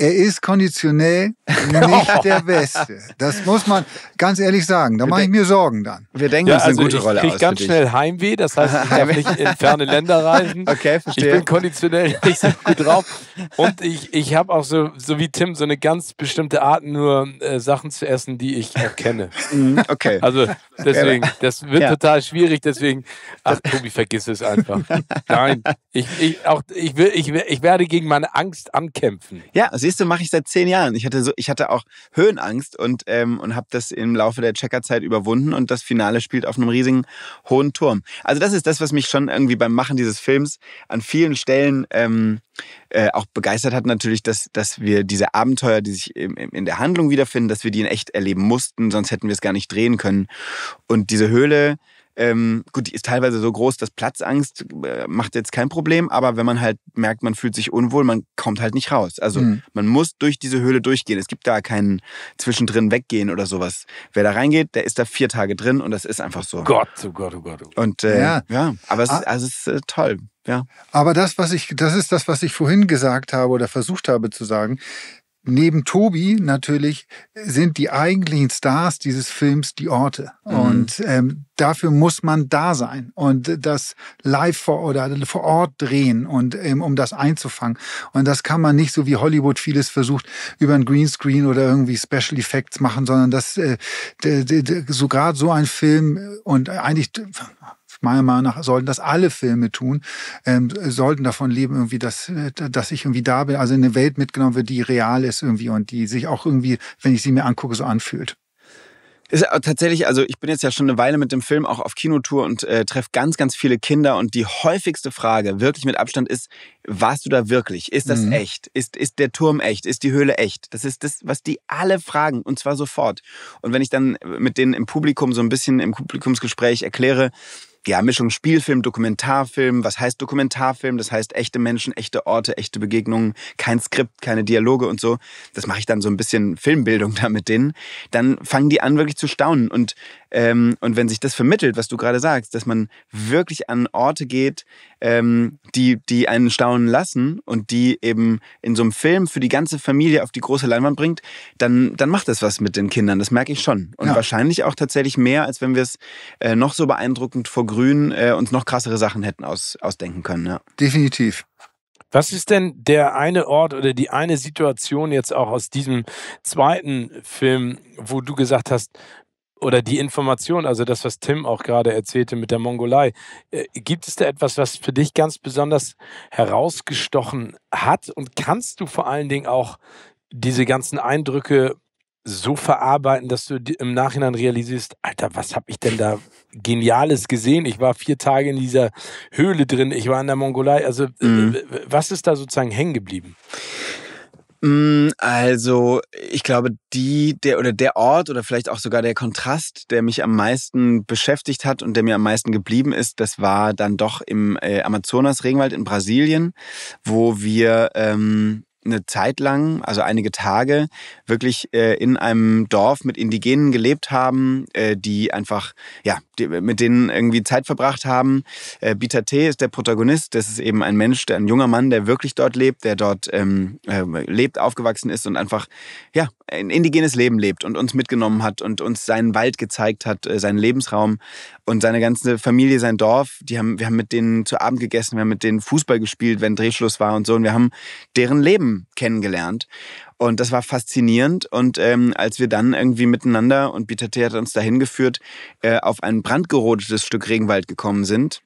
er ist konditionell [LAUGHS] nicht der Beste. Das muss man ganz ehrlich sagen. Da mache ich mir Sorgen dann. Wir denken, ja, das ist also eine gute Rolle Ich kriege ganz schnell Heimweh, das heißt, ich darf nicht in ferne Länder reisen. [LAUGHS] Okay, verstehe. Ich bin konditionell [LAUGHS] nicht so gut drauf. Und ich, ich habe auch so, so wie Tim, so eine ganz bestimmte Art, nur äh, Sachen zu essen, die ich auch kenne. Mhm, okay. Also deswegen, das wird ja. total schwierig, deswegen, ach Tobi, vergiss es einfach. Nein, ich, ich, auch, ich, will, ich, ich werde gegen meine Angst ankämpfen. Ja, siehst Siehst du, mache ich seit zehn Jahren. Ich hatte, so, ich hatte auch Höhenangst und, ähm, und habe das im Laufe der Checkerzeit überwunden und das Finale spielt auf einem riesigen hohen Turm. Also das ist das, was mich schon irgendwie beim Machen dieses Films an vielen Stellen ähm, äh, auch begeistert hat, natürlich, dass, dass wir diese Abenteuer, die sich in, in der Handlung wiederfinden, dass wir die in echt erleben mussten, sonst hätten wir es gar nicht drehen können. Und diese Höhle ähm, gut, die ist teilweise so groß, dass Platzangst äh, macht jetzt kein Problem, aber wenn man halt merkt, man fühlt sich unwohl, man kommt halt nicht raus. Also mhm. man muss durch diese Höhle durchgehen. Es gibt da keinen zwischendrin weggehen oder sowas. Wer da reingeht, der ist da vier Tage drin und das ist einfach so. Oh Gott, oh Gott, oh Gott. Oh Gott. Und äh, ja. ja. aber es, ah. also es ist äh, toll. Ja. Aber das, was ich, das ist das, was ich vorhin gesagt habe oder versucht habe zu sagen neben Tobi natürlich sind die eigentlichen Stars dieses Films die Orte. Mhm. Und ähm, dafür muss man da sein und das live vor oder vor Ort drehen und ähm, um das einzufangen. Und das kann man nicht so wie Hollywood vieles versucht über ein Greenscreen oder irgendwie Special Effects machen, sondern das äh, so gerade so ein Film und eigentlich meiner Meinung nach sollten das alle Filme tun, ähm, sollten davon leben, irgendwie, dass, äh, dass ich irgendwie da bin, also in eine Welt mitgenommen wird, die real ist irgendwie und die sich auch irgendwie, wenn ich sie mir angucke, so anfühlt. Ist tatsächlich, also ich bin jetzt ja schon eine Weile mit dem Film auch auf Kinotour und äh, treffe ganz, ganz viele Kinder und die häufigste Frage, wirklich mit Abstand, ist, warst du da wirklich? Ist das mhm. echt? Ist, ist der Turm echt? Ist die Höhle echt? Das ist das, was die alle fragen und zwar sofort. Und wenn ich dann mit denen im Publikum so ein bisschen im Publikumsgespräch erkläre, ja, Mischung Spielfilm, Dokumentarfilm. Was heißt Dokumentarfilm? Das heißt echte Menschen, echte Orte, echte Begegnungen, kein Skript, keine Dialoge und so. Das mache ich dann so ein bisschen Filmbildung [LAUGHS] da mit denen. Dann fangen die an, wirklich zu staunen. Und ähm, und wenn sich das vermittelt, was du gerade sagst, dass man wirklich an Orte geht, ähm, die, die einen staunen lassen und die eben in so einem Film für die ganze Familie auf die große Leinwand bringt, dann, dann macht das was mit den Kindern. Das merke ich schon. Und ja. wahrscheinlich auch tatsächlich mehr, als wenn wir es äh, noch so beeindruckend vor Grün äh, uns noch krassere Sachen hätten aus, ausdenken können. Ja. Definitiv. Was ist denn der eine Ort oder die eine Situation jetzt auch aus diesem zweiten Film, wo du gesagt hast, oder die Information, also das, was Tim auch gerade erzählte mit der Mongolei. Äh, gibt es da etwas, was für dich ganz besonders herausgestochen hat? Und kannst du vor allen Dingen auch diese ganzen Eindrücke so verarbeiten, dass du im Nachhinein realisierst, Alter, was habe ich denn da Geniales gesehen? Ich war vier Tage in dieser Höhle drin, ich war in der Mongolei. Also äh, mhm. was ist da sozusagen hängen geblieben? Mm, also, ich glaube, die, der oder der Ort oder vielleicht auch sogar der Kontrast, der mich am meisten beschäftigt hat und der mir am meisten geblieben ist, das war dann doch im äh, Amazonas-Regenwald in Brasilien, wo wir ähm, eine Zeit lang, also einige Tage, wirklich äh, in einem Dorf mit Indigenen gelebt haben, äh, die einfach, ja, die, mit denen irgendwie Zeit verbracht haben. Äh, Bita T ist der Protagonist. Das ist eben ein Mensch, der, ein junger Mann, der wirklich dort lebt, der dort ähm, äh, lebt, aufgewachsen ist und einfach, ja, ein indigenes Leben lebt und uns mitgenommen hat und uns seinen Wald gezeigt hat, äh, seinen Lebensraum und seine ganze Familie, sein Dorf. Die haben, wir haben mit denen zu Abend gegessen, wir haben mit denen Fußball gespielt, wenn Drehschluss war und so. Und wir haben deren Leben Namen kennengelernt. Und das war faszinierend. Und ähm, als wir dann irgendwie miteinander und Bitete hat uns dahin geführt, äh, auf ein brandgerodetes Stück Regenwald gekommen sind,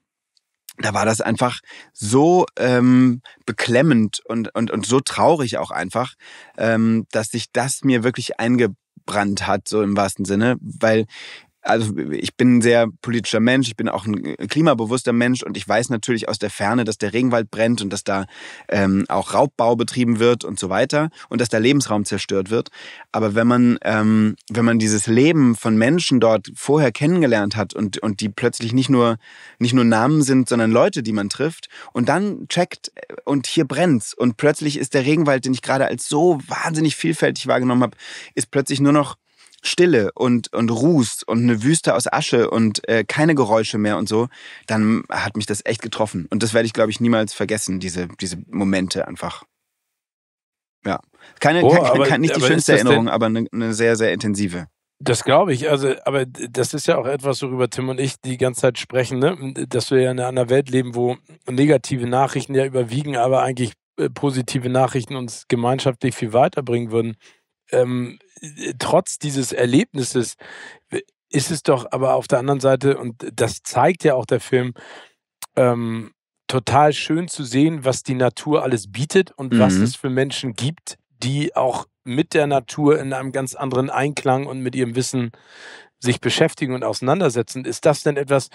da war das einfach so ähm, beklemmend und, und, und so traurig auch einfach, ähm, dass sich das mir wirklich eingebrannt hat, so im wahrsten Sinne, weil also ich bin ein sehr politischer Mensch, ich bin auch ein äh, klimabewusster Mensch und ich weiß natürlich aus der Ferne, dass der Regenwald brennt und dass da ähm, auch Raubbau betrieben wird und so weiter und dass da Lebensraum zerstört wird. Aber wenn man, ähm, wenn man dieses Leben von Menschen dort vorher kennengelernt hat und, und die plötzlich nicht nur, nicht nur Namen sind, sondern Leute, die man trifft und dann checkt äh, und hier brennt's und plötzlich ist der Regenwald, den ich gerade als so wahnsinnig vielfältig wahrgenommen habe, ist plötzlich nur noch Stille und, und Ruß und eine Wüste aus Asche und äh, keine Geräusche mehr und so, dann hat mich das echt getroffen. Und das werde ich, glaube ich, niemals vergessen, diese, diese Momente einfach. Ja. Keine, oh, kein, aber, kein, nicht die schönste Erinnerung, denn, aber eine, eine sehr, sehr intensive. Das glaube ich. Also, aber das ist ja auch etwas, worüber Tim und ich die ganze Zeit sprechen, ne? dass wir ja in einer Welt leben, wo negative Nachrichten ja überwiegen, aber eigentlich äh, positive Nachrichten uns gemeinschaftlich viel weiterbringen würden. Ähm, äh, trotz dieses Erlebnisses ist es doch aber auf der anderen Seite, und das zeigt ja auch der Film, ähm, total schön zu sehen, was die Natur alles bietet und mhm. was es für Menschen gibt, die auch mit der Natur in einem ganz anderen Einklang und mit ihrem Wissen sich beschäftigen und auseinandersetzen. Ist das denn etwas,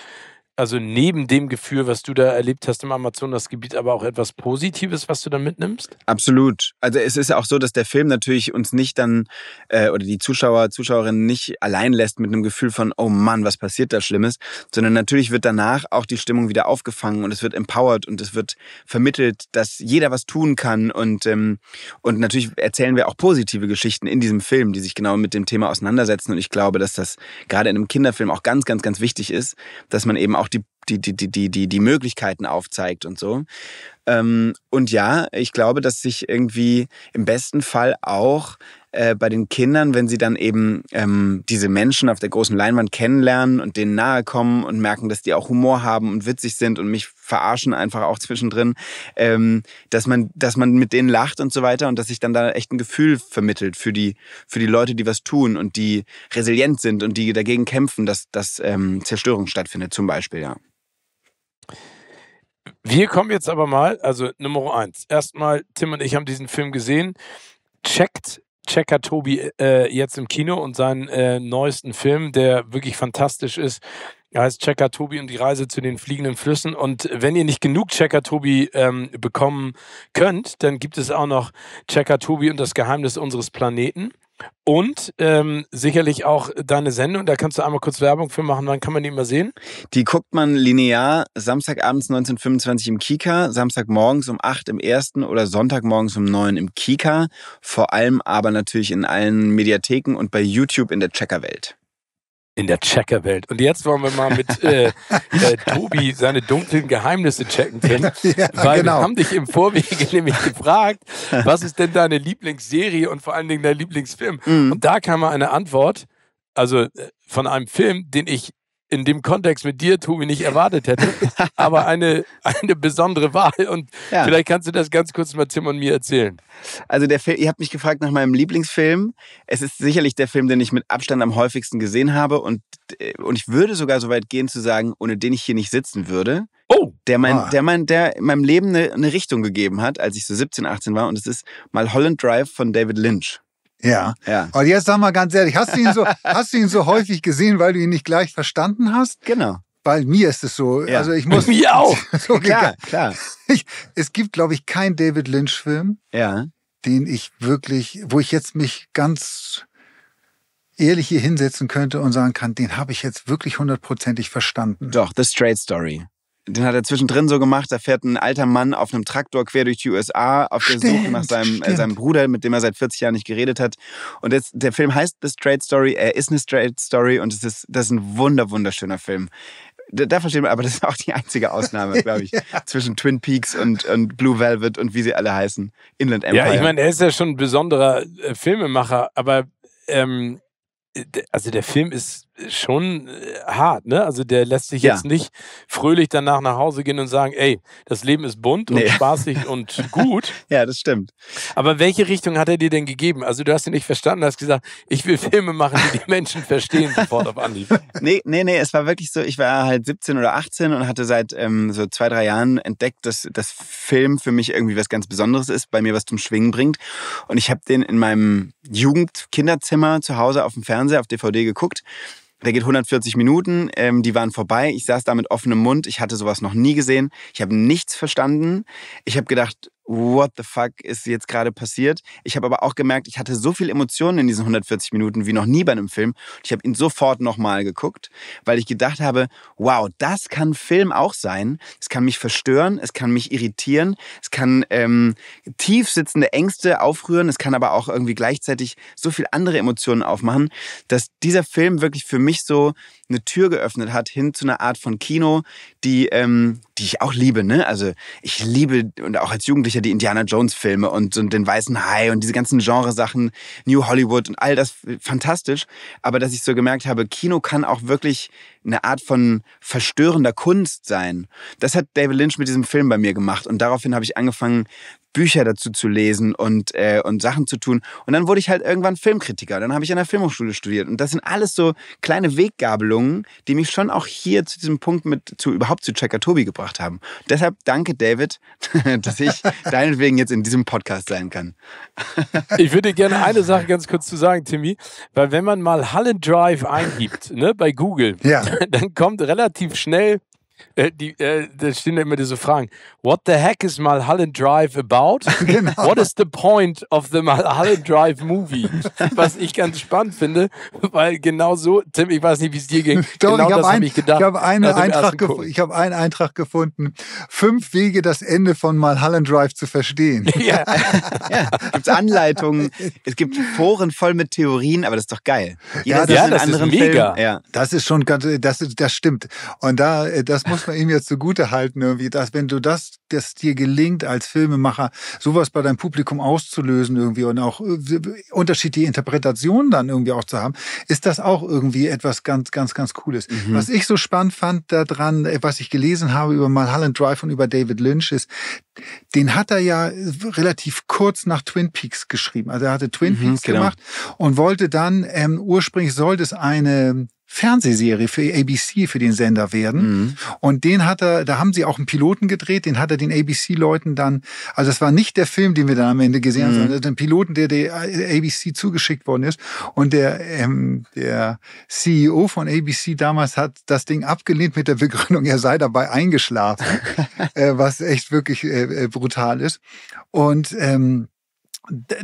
also neben dem Gefühl, was du da erlebt hast im Amazonasgebiet, aber auch etwas Positives, was du da mitnimmst? Absolut. Also es ist auch so, dass der Film natürlich uns nicht dann äh, oder die Zuschauer, Zuschauerinnen nicht allein lässt mit einem Gefühl von, oh Mann, was passiert da Schlimmes, sondern natürlich wird danach auch die Stimmung wieder aufgefangen und es wird empowered und es wird vermittelt, dass jeder was tun kann und, ähm, und natürlich erzählen wir auch positive Geschichten in diesem Film, die sich genau mit dem Thema auseinandersetzen und ich glaube, dass das gerade in einem Kinderfilm auch ganz, ganz, ganz wichtig ist, dass man eben auch die die, die, die, die, die Möglichkeiten aufzeigt und so. Ähm, und ja, ich glaube, dass sich irgendwie im besten Fall auch äh, bei den Kindern, wenn sie dann eben ähm, diese Menschen auf der großen Leinwand kennenlernen und denen nahe kommen und merken, dass die auch Humor haben und witzig sind und mich verarschen einfach auch zwischendrin, ähm, dass man, dass man mit denen lacht und so weiter und dass sich dann da echt ein Gefühl vermittelt für die, für die Leute, die was tun und die resilient sind und die dagegen kämpfen, dass, dass ähm, Zerstörung stattfindet, zum Beispiel, ja. Wir kommen jetzt aber mal, also Nummer eins. Erstmal, Tim und ich haben diesen Film gesehen. Checkt Checker Tobi äh, jetzt im Kino und seinen äh, neuesten Film, der wirklich fantastisch ist. Er heißt Checker Tobi und die Reise zu den fliegenden Flüssen. Und wenn ihr nicht genug Checker Tobi ähm, bekommen könnt, dann gibt es auch noch Checker Tobi und das Geheimnis unseres Planeten. Und ähm, sicherlich auch deine Sendung, da kannst du einmal kurz Werbung für machen, wann kann man die immer sehen? Die guckt man linear Samstagabends 1925 im Kika, Samstagmorgens um 8 im ersten oder Sonntagmorgens um 9 im Kika, vor allem aber natürlich in allen Mediatheken und bei YouTube in der Checkerwelt in der Checkerwelt. Und jetzt wollen wir mal mit äh, [LAUGHS] äh, Tobi seine dunklen Geheimnisse checken, Tim. [LAUGHS] Ja, weil genau. wir haben dich im Vorwege [LAUGHS] nämlich gefragt, was ist denn deine Lieblingsserie und vor allen Dingen dein Lieblingsfilm? Mhm. Und da kam eine Antwort, also äh, von einem Film, den ich in dem Kontext mit dir, Tobi, nicht erwartet hätte, [LAUGHS] aber eine, eine besondere Wahl. Und ja. vielleicht kannst du das ganz kurz mal Tim und mir erzählen. Also der Film, ihr habt mich gefragt nach meinem Lieblingsfilm. Es ist sicherlich der Film, den ich mit Abstand am häufigsten gesehen habe. Und, äh, und ich würde sogar so weit gehen zu sagen, ohne den ich hier nicht sitzen würde. Oh. Der, mein, ah. der, mein, der in meinem Leben eine, eine Richtung gegeben hat, als ich so 17, 18 war. Und es ist mal Holland Drive von David Lynch. Ja. ja. Und jetzt sag mal ganz ehrlich, hast du ihn so, [LAUGHS] hast du ihn so häufig gesehen, weil du ihn nicht gleich verstanden hast? Genau. Weil mir ist es so. Ja. Also ich muss. [LAUGHS] mir auch. [LAUGHS] So klar, klar. Ich, es gibt, glaube ich, keinen David Lynch-Film, ja. den ich wirklich, wo ich jetzt mich ganz ehrlich hier hinsetzen könnte und sagen kann, den habe ich jetzt wirklich hundertprozentig verstanden. Doch, The Straight Story den hat er zwischendrin so gemacht, da fährt ein alter Mann auf einem Traktor quer durch die USA auf der stimmt, Suche nach seinem, äh, seinem Bruder, mit dem er seit 40 Jahren nicht geredet hat. Und jetzt, der Film heißt The Straight Story, er ist eine Straight Story und es ist, das ist ein wunder, wunderschöner Film. Da, da versteht man, aber das ist auch die einzige Ausnahme, glaube ich, [LAUGHS] ja. zwischen Twin Peaks und, und Blue Velvet und wie sie alle heißen. Inland Empire. Ja, ich meine, er ist ja schon ein besonderer äh, Filmemacher, aber ähm, also der Film ist schon äh, hart, ne? Also der lässt sich ja. jetzt nicht fröhlich danach nach Hause gehen und sagen, ey, das Leben ist bunt nee. und spaßig [LAUGHS] und gut. ja, das stimmt. Aber welche Richtung hat er dir denn gegeben? Also du hast ihn nicht verstanden, hast gesagt, ich will Filme machen, die die Menschen verstehen sofort auf Anhieb. [LAUGHS] Nee, nee, nee, es war wirklich so, ich war halt 17 oder 18 und hatte seit ähm, so zwei, drei Jahren entdeckt, dass das Film für mich irgendwie was ganz Besonderes ist, bei mir was zum Schwingen bringt. Und ich habe den in meinem Jugendkinderzimmer zu Hause auf dem Fernseher, auf DVD geguckt der geht 140 Minuten, ähm, die waren vorbei. Ich saß da mit offenem Mund, ich hatte sowas noch nie gesehen. Ich habe nichts verstanden. Ich habe gedacht, what the fuck ist jetzt gerade passiert. Ich habe aber auch gemerkt, ich hatte so viele Emotionen in diesen 140 Minuten wie noch nie bei einem Film. Ich habe ihn sofort nochmal geguckt, weil ich gedacht habe, wow, das kann Film auch sein. Es kann mich verstören, es kann mich irritieren, es kann ähm, tief sitzende Ängste aufrühren, es kann aber auch irgendwie gleichzeitig so viele andere Emotionen aufmachen, dass dieser Film wirklich für mich so eine Tür geöffnet hat hin zu einer Art von Kino, die ähm, die ich auch liebe, ne? Also ich liebe und auch als Jugendlicher die Indiana Jones Filme und, und den Weißen Hai und diese ganzen Genresachen, New Hollywood und all das fantastisch. Aber dass ich so gemerkt habe, Kino kann auch wirklich eine Art von verstörender Kunst sein. Das hat David Lynch mit diesem Film bei mir gemacht und daraufhin habe ich angefangen, Bücher dazu zu lesen und, äh, und Sachen zu tun. Und dann wurde ich halt irgendwann Filmkritiker. Dann habe ich an der Filmhochschule studiert. Und das sind alles so kleine Weggabelungen, die mich schon auch hier zu diesem Punkt mit zu überhaupt zu Checker Tobi gebracht haben. Deshalb danke, David, [LAUGHS] dass ich deinetwegen jetzt in diesem Podcast sein kann. [LAUGHS] ich würde gerne eine Sache ganz kurz zu sagen, Timmy. Weil wenn man mal Hallen Drive eingibt, ne, bei Google, ja. [LAUGHS] dann kommt relativ schnell äh, die, äh, da stehen ja immer diese Fragen. What the heck is Mulholland Drive about? [LAUGHS] Genau. What is the point of the Mulholland Drive movie? [LAUGHS] Was ich ganz spannend finde, weil genau so, Tim, ich weiß nicht, wie es dir ging. Doch, genau ich habe ein, hab ich ich hab einen Eintrag gefunden. Fünf Wege, das Ende von Mulholland Drive zu verstehen. [LAUGHS] ja, ja. gibt Anleitungen. Es gibt Foren voll mit Theorien, aber das ist doch geil. Jeder ja, das, ja, das ist mega. Ja. Das ist schon ganz, das, das stimmt. Und da, äh, das muss man ihm jetzt zugute halten, irgendwie, dass wenn du das, das dir gelingt als Filmemacher, sowas bei deinem Publikum auszulösen irgendwie und auch äh, unterschiedliche Interpretationen dann irgendwie auch zu haben, ist das auch irgendwie etwas ganz, ganz, ganz Cooles. Mhm. Was ich so spannend fand daran, äh, was ich gelesen habe über Mulholland Drive und über David Lynch ist, den hat er ja äh, relativ kurz nach Twin Peaks geschrieben. Also er hatte Twin mhm, Peaks genau. gemacht und wollte dann, ähm, ursprünglich sollte es eine Fernsehserie für ABC für den Sender werden. Mhm. Und den hat er, da haben sie auch einen Piloten gedreht, den hat er den ABC-Leuten dann, also es war nicht der Film, den wir dann am Ende gesehen haben, mhm. sondern den Piloten, der der ABC zugeschickt worden ist. Und der, ähm, der CEO von ABC damals hat das Ding abgelehnt mit der Begründung, er sei dabei eingeschlafen, [LAUGHS] äh, was echt wirklich äh, äh brutal ist. Und ähm,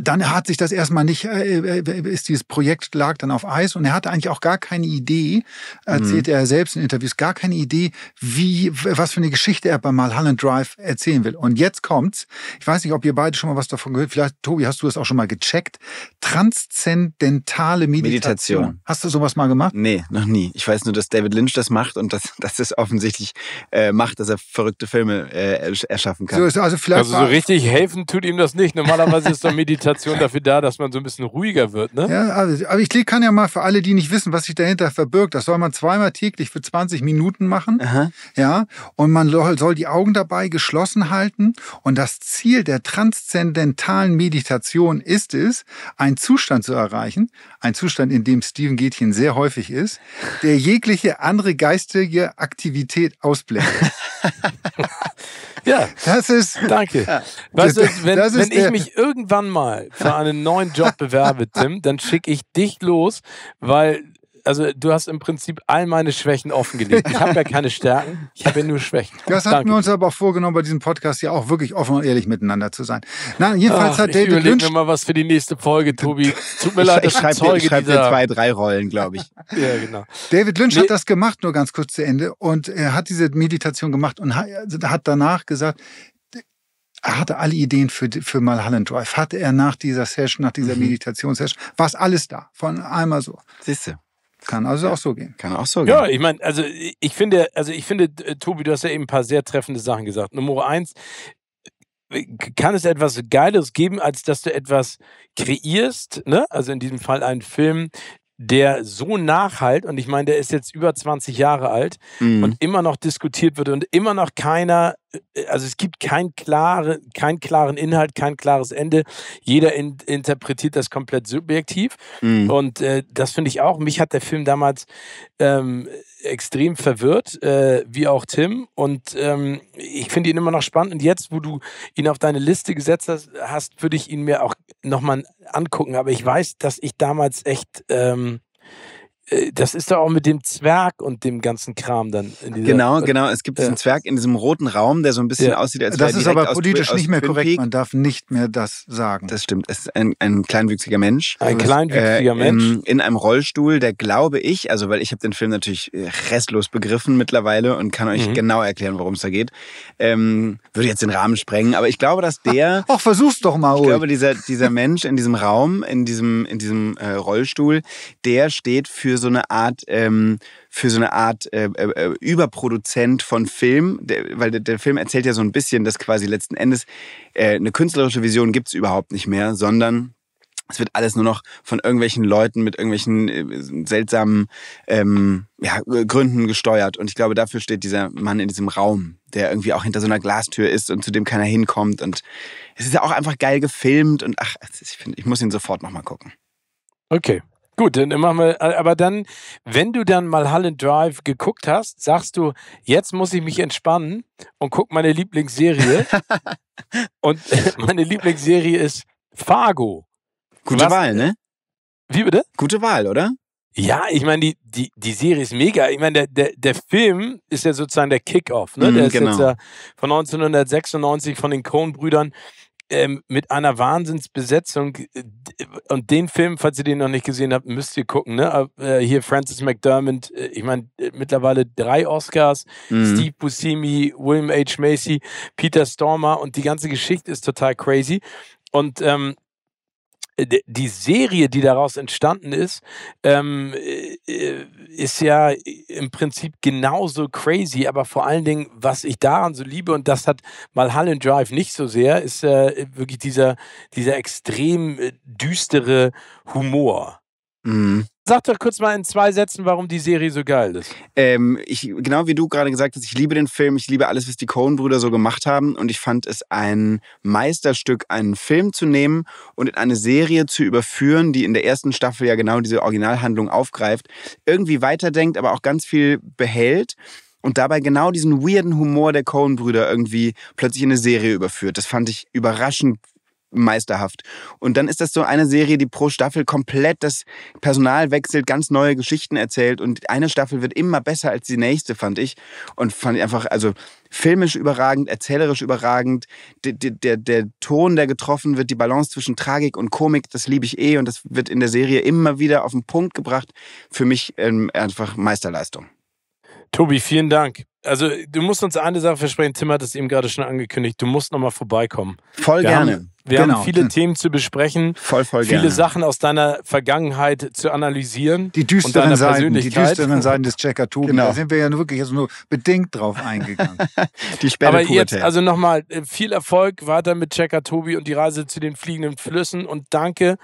dann hat sich das erstmal nicht, äh, äh, ist dieses Projekt lag dann auf Eis und er hatte eigentlich auch gar keine Idee, erzählt mhm. er selbst in Interviews, gar keine Idee, wie, was für eine Geschichte er bei Mulholland Drive erzählen will. Und jetzt kommt's. Ich weiß nicht, ob ihr beide schon mal was davon gehört. Vielleicht, Tobi, hast du das auch schon mal gecheckt? Transzendentale Meditation. Meditation. Hast du sowas mal gemacht? Nee, noch nie. Ich weiß nur, dass David Lynch das macht und dass, dass das offensichtlich äh, macht, dass er verrückte Filme äh, erschaffen kann. So, also, vielleicht also so richtig helfen tut ihm das nicht. Normalerweise ist so Meditation dafür da, dass man so ein bisschen ruhiger wird, ne? Ja, also, aber ich kann ja mal für alle, die nicht wissen, was sich dahinter verbirgt, das soll man zweimal täglich für 20 Minuten machen. Aha. Ja, und man soll die Augen dabei geschlossen halten. Und das Ziel der transzendentalen Meditation ist es, einen Zustand zu erreichen, ein Zustand, in dem Steven Gätchen sehr häufig ist, der jegliche andere geistige Aktivität ausblendet. [LAUGHS] Ja, das ist. Danke. Ja. Weißt du, wenn, wenn ich mich irgendwann mal für einen neuen Job bewerbe, Tim, dann schicke ich dich los, weil also du hast im Prinzip all meine Schwächen offengelegt. Ich habe ja [LAUGHS] keine Stärken, ich habe ja nur Schwächen. Das hatten wir uns aber auch vorgenommen, bei diesem Podcast ja auch wirklich offen und ehrlich miteinander zu sein. Nein, jedenfalls Ach, hat David ich Lynch... mir mal was für die nächste Folge, [LAUGHS] Tobi. Tut mir leid, ich schreibe dir, schreib dir zwei, drei Rollen, glaube ich. [LAUGHS] ja, genau. David Lynch nee. hat das gemacht, nur ganz kurz zu Ende. Und er hat diese Meditation gemacht und also hat danach gesagt, er hatte alle Ideen für, für Mulholland Drive. Hatte er nach dieser Session, nach dieser mhm. Meditationssession, war es alles da. Von einmal so. Siehst du. Kann also auch so gehen. Kann auch so gehen. Ja, ich meine, also ich finde, also ich finde, äh, Tobi, du hast ja eben ein paar sehr treffende Sachen gesagt. Nummer eins, äh, kann es etwas Geileres geben, als dass du etwas kreierst, ne? also in diesem Fall einen Film, der so nachhalt, und ich meine, der ist jetzt über 20 Jahre alt mhm. und immer noch diskutiert wird und immer noch keiner, äh, äh, also es gibt kein klare, keinen klaren Inhalt, kein klares Ende. Jeder in, interpretiert das komplett subjektiv. Mhm. Und äh, das finde ich auch. Mich hat der Film damals ähm, extrem verwirrt, äh, wie auch Tim. Und ähm, ich finde ihn immer noch spannend. Und jetzt, wo du ihn auf deine Liste gesetzt hast, hast würde ich ihn mir auch nochmal angucken. Aber ich weiß, dass ich damals echt ähm, äh, das ist da auch mit dem Zwerg und dem ganzen Kram dann. Dieser, genau, genau. Es gibt diesen Zwerg in diesem roten Raum, der so ein bisschen ja. aussieht, als wäre Das ist aber politisch aus, nicht mehr korrekt. Man darf nicht mehr das sagen. Das stimmt. Es ist ein, ein kleinwüchsiger Mensch. Ein kleinwüchsiger äh, Mensch. In, in, einem Rollstuhl, der glaube ich, also weil ich habe den Film natürlich äh, restlos begriffen mittlerweile und kann euch mhm. genau erklären, worum es da geht. Ähm, würde jetzt den Rahmen sprengen, aber ich glaube, dass der. [LAUGHS] Ach, versuch's doch mal. Ich ruhig. glaube, dieser, dieser Mensch in diesem Raum, in diesem, in diesem äh, Rollstuhl, der steht für für so eine Art, ähm, für so eine Art äh, äh, äh, Überproduzent von Film, der, weil der, der, Film erzählt ja so ein bisschen, dass quasi letzten Endes äh, eine künstlerische Vision gibt es überhaupt nicht mehr, sondern es wird alles nur noch von irgendwelchen Leuten mit irgendwelchen äh, seltsamen ähm, ja, Gründen gesteuert. Und ich glaube, dafür steht dieser Mann in diesem Raum, der irgendwie auch hinter so einer Glastür ist und zu dem keiner hinkommt. Und es ist ja auch einfach geil gefilmt. Und ach, ich, find, ich muss ihn sofort nochmal gucken. Okay, Gut, dann machen wir, äh, aber dann, wenn du dann mal Hallen Drive geguckt hast, sagst du, jetzt muss ich mich entspannen und guck meine Lieblingsserie. [LAUGHS] und [LAUGHS] meine Lieblingsserie ist Fargo. Gute Was, Wahl, ne? Wie bitte? Gute Wahl, oder? Ja, ich meine, die, die, die Serie ist mega. Ich meine, der, der, der Film ist ja sozusagen der Kickoff, ne? Mm, der ist genau. jetzt ja von 1996 von den cohn brüdern ähm, mit einer Wahnsinnsbesetzung. Äh, und den Film, falls ihr den noch nicht gesehen habt, müsst ihr gucken. Ne? Äh, hier Francis McDermott, äh, ich meine, äh, mittlerweile drei Oscars, mhm. Steve Buscemi, William H. Macy, Peter Stormer und die ganze Geschichte ist total crazy. Und ähm, äh, die Serie, die daraus entstanden ist, ähm, äh, ist ja im Prinzip genauso crazy, aber vor allen Dingen, was ich daran so liebe, und das hat mal Hull and Drive nicht so sehr, ist äh, wirklich dieser, dieser extrem äh, düstere Humor. Mhm. Sag doch kurz mal in zwei Sätzen, warum die Serie so geil ist. Ähm, ich, genau wie du gerade gesagt hast, ich liebe den Film, ich liebe alles, was die cohen brüder so gemacht haben. Und ich fand es ein Meisterstück, einen Film zu nehmen und in eine Serie zu überführen, die in der ersten Staffel ja genau diese Originalhandlung aufgreift, irgendwie weiterdenkt, aber auch ganz viel behält und dabei genau diesen weirden Humor der cohen brüder irgendwie plötzlich in eine Serie überführt. Das fand ich überraschend meisterhaft. Und dann ist das so eine Serie, die pro Staffel komplett das Personal wechselt, ganz neue Geschichten erzählt und eine Staffel wird immer besser als die nächste, fand ich. Und fand ich einfach, also filmisch überragend, erzählerisch überragend. Der, der, der Ton, der getroffen wird, die Balance zwischen Tragik und Komik, das liebe ich eh und das wird in der Serie immer wieder auf den Punkt gebracht. Für mich ähm, einfach Meisterleistung. Tobi, vielen Dank also du musst uns eine Sache versprechen. Tim hat es eben gerade schon angekündigt. Du musst nochmal vorbeikommen. Voll wir gerne. Haben, wir genau. haben viele hm. Themen zu besprechen. Voll, voll viele gerne. Viele Sachen aus deiner Vergangenheit zu analysieren. Die düsteren Seiten, die düsteren Seiten des Checker Tobi. Genau. Da sind wir ja wirklich also nur bedingt drauf eingegangen. [LAUGHS] die späte Aber jetzt, also nochmal, äh, viel Erfolg weiter mit Checker Tobi und die Reise zu den fliegenden Flüssen und danke,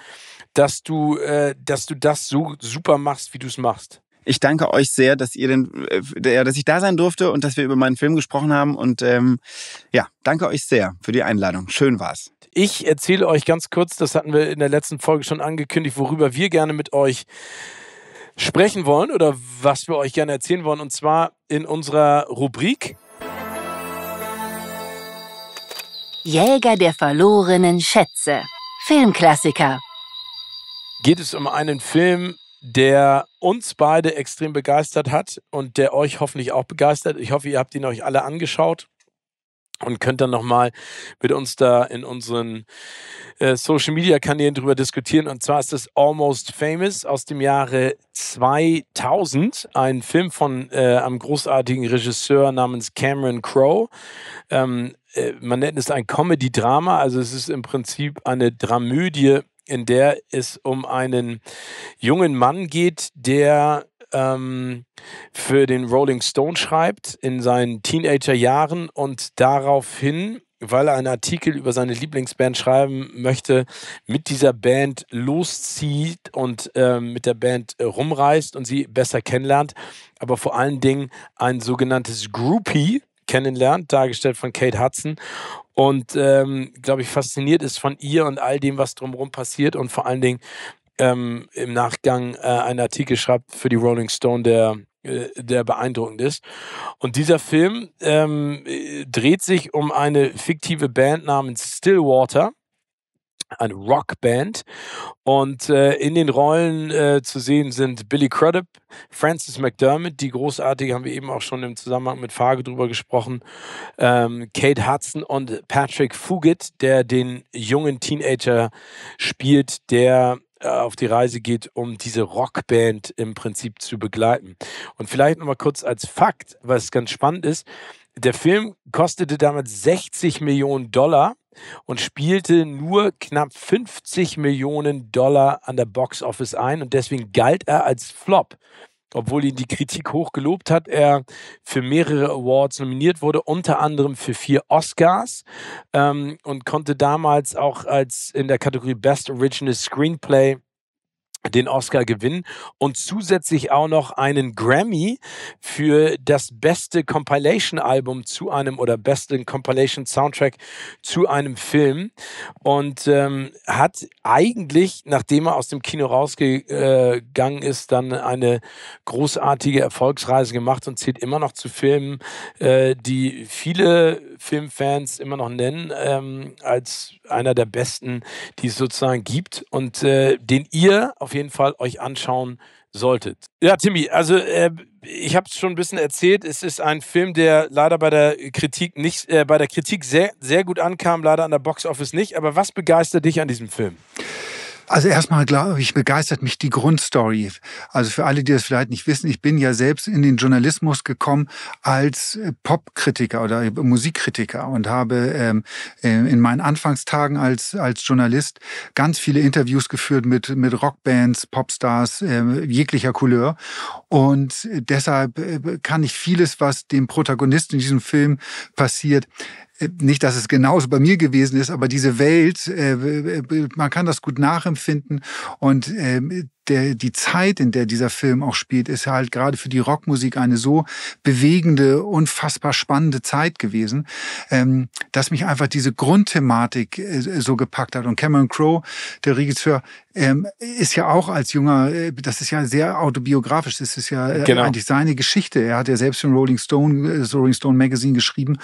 dass du, äh, dass du das so super machst, wie du es machst. Ich danke euch sehr, dass ihr den, äh, dass ich da sein durfte und dass wir über meinen Film gesprochen haben. Und ähm, ja, danke euch sehr für die Einladung. Schön war's. Ich erzähle euch ganz kurz, das hatten wir in der letzten Folge schon angekündigt, worüber wir gerne mit euch sprechen wollen oder was wir euch gerne erzählen wollen. Und zwar in unserer Rubrik Jäger der verlorenen Schätze. Filmklassiker. Geht es um einen Film, der uns beide extrem begeistert hat und der euch hoffentlich auch begeistert. Ich hoffe, ihr habt ihn euch alle angeschaut und könnt dann nochmal mit uns da in unseren äh, Social Media Kanälen drüber diskutieren. Und zwar ist das Almost Famous aus dem Jahre 2000, ein Film von äh, einem großartigen Regisseur namens Cameron Crowe. Ähm, äh, man nennt es ein Comedy-Drama, also es ist im Prinzip eine Dramödie in der es um einen jungen Mann geht, der ähm, für den Rolling Stone schreibt in seinen Teenagerjahren und daraufhin weil er einen Artikel über seine Lieblingsband schreiben möchte, mit dieser Band loszieht und äh, mit der Band äh, rumreist und sie besser kennenlernt, aber vor allen Dingen ein sogenanntes Groupie kennenlernt, dargestellt von Kate Hudson und, ähm, glaube ich, fasziniert ist von ihr und all dem, was drumherum passiert und vor allen Dingen ähm, im Nachgang äh, einen Artikel schreibt für die Rolling Stone, der äh, der beeindruckend ist. Und dieser Film ähm, äh, dreht sich um eine fiktive Band namens Stillwater, eine Rockband. Und äh, in den Rollen äh, zu sehen sind Billy Crudup, Francis McDermott, die großartige, haben wir eben auch schon im Zusammenhang mit Fage drüber gesprochen, ähm, Kate Hudson und Patrick Fugit, der den jungen Teenager spielt, der äh, auf die Reise geht, um diese Rockband im Prinzip zu begleiten. Und vielleicht nochmal kurz als Fakt, was ganz spannend ist, der Film kostete damals 60 Millionen Dollar und spielte nur knapp 50 Millionen Dollar an der Box Office ein und deswegen galt er als Flop. Obwohl ihn die Kritik hoch gelobt hat, er für mehrere Awards nominiert wurde, unter anderem für vier Oscars ähm, und konnte damals auch als in der Kategorie Best Original Screenplay den Oscar gewinnen und zusätzlich auch noch einen Grammy für das beste Compilation Album zu einem oder besten Compilation Soundtrack zu einem Film und ähm, hat eigentlich, nachdem er aus dem Kino rausgegangen äh, ist, dann eine großartige Erfolgsreise gemacht und zählt immer noch zu Filmen, äh, die viele Filmfans immer noch nennen ähm, als einer der besten, die es sozusagen gibt und äh, den ihr auf auf jeden Fall euch anschauen solltet. Ja, Timmy, also äh, ich habe es schon ein bisschen erzählt. Es ist ein Film, der leider bei der Kritik nicht, äh, bei der Kritik sehr, sehr gut ankam, leider an der Box Office nicht. Aber was begeistert dich an diesem Film? Also erstmal glaube ich, begeistert mich die Grundstory. Also für alle, die das vielleicht nicht wissen, ich bin ja selbst in den Journalismus gekommen als äh, Popkritiker oder äh, Musikkritiker und habe ähm, äh, in meinen Anfangstagen als, als Journalist ganz viele Interviews geführt mit, mit Rockbands, Popstars äh, jeglicher Couleur. Und deshalb kann ich vieles, was dem Protagonisten in diesem Film passiert, äh, nicht, dass es genauso bei mir gewesen ist, aber diese Welt, äh, äh, man kann das gut nachempfinden und äh, der, die Zeit, in der dieser Film auch spielt, ist halt gerade für die Rockmusik eine so bewegende, unfassbar spannende Zeit gewesen, ähm, dass mich einfach diese Grundthematik so gepackt hat. Und Cameron Crowe, der Regisseur, ähm, ist ja auch als junger, das ist ja sehr autobiografisch, das ist ja genau. eigentlich seine Geschichte. Er hat ja selbst im Rolling Stone, Rolling Stone Magazine geschrieben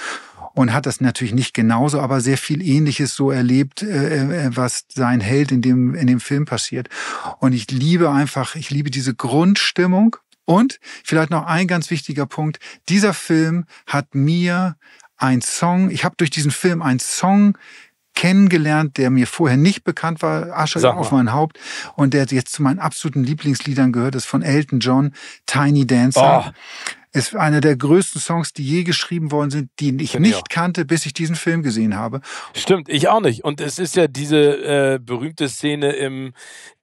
und hat das natürlich nicht genauso, aber sehr viel Ähnliches so erlebt, äh, äh, was sein Held in dem, in dem Film passiert. Und ich liebe einfach, ich liebe diese Grundstimmung. Und vielleicht noch ein ganz wichtiger Punkt. Dieser Film hat mir ein Song, ich habe durch diesen Film einen Song kennengelernt, der mir vorher nicht bekannt war, Asche auf mein Haupt und der jetzt zu meinen absoluten Lieblingsliedern gehört ist von Elton John, Tiny Dancer. Oh ist einer der größten Songs, die je geschrieben worden sind, die ich Genial. nicht kannte, bis ich diesen Film gesehen habe. Stimmt, ich auch nicht. Und es ist ja diese äh, berühmte Szene im,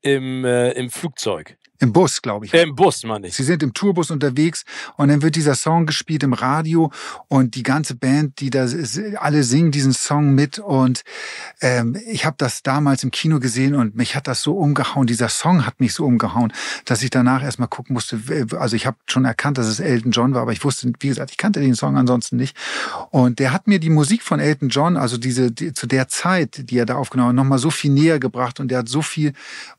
im, äh, im Flugzeug. Im Bus, glaube ich. Im ne? Bus, meine ich. Sie sind im Tourbus unterwegs und dann wird dieser Song gespielt im Radio und die ganze Band, die da alle singen diesen Song mit und ähm, ich habe das damals im Kino gesehen und mich hat das so umgehauen. Dieser Song hat mich so umgehauen, dass ich danach erstmal gucken musste. Also ich habe schon erkannt, dass es Elton John war, aber ich wusste, wie gesagt, ich kannte den Song ansonsten nicht. Und der hat mir die Musik von Elton John, also diese die, zu der Zeit, die er da aufgenommen hat, nochmal so viel näher gebracht und der hat so viel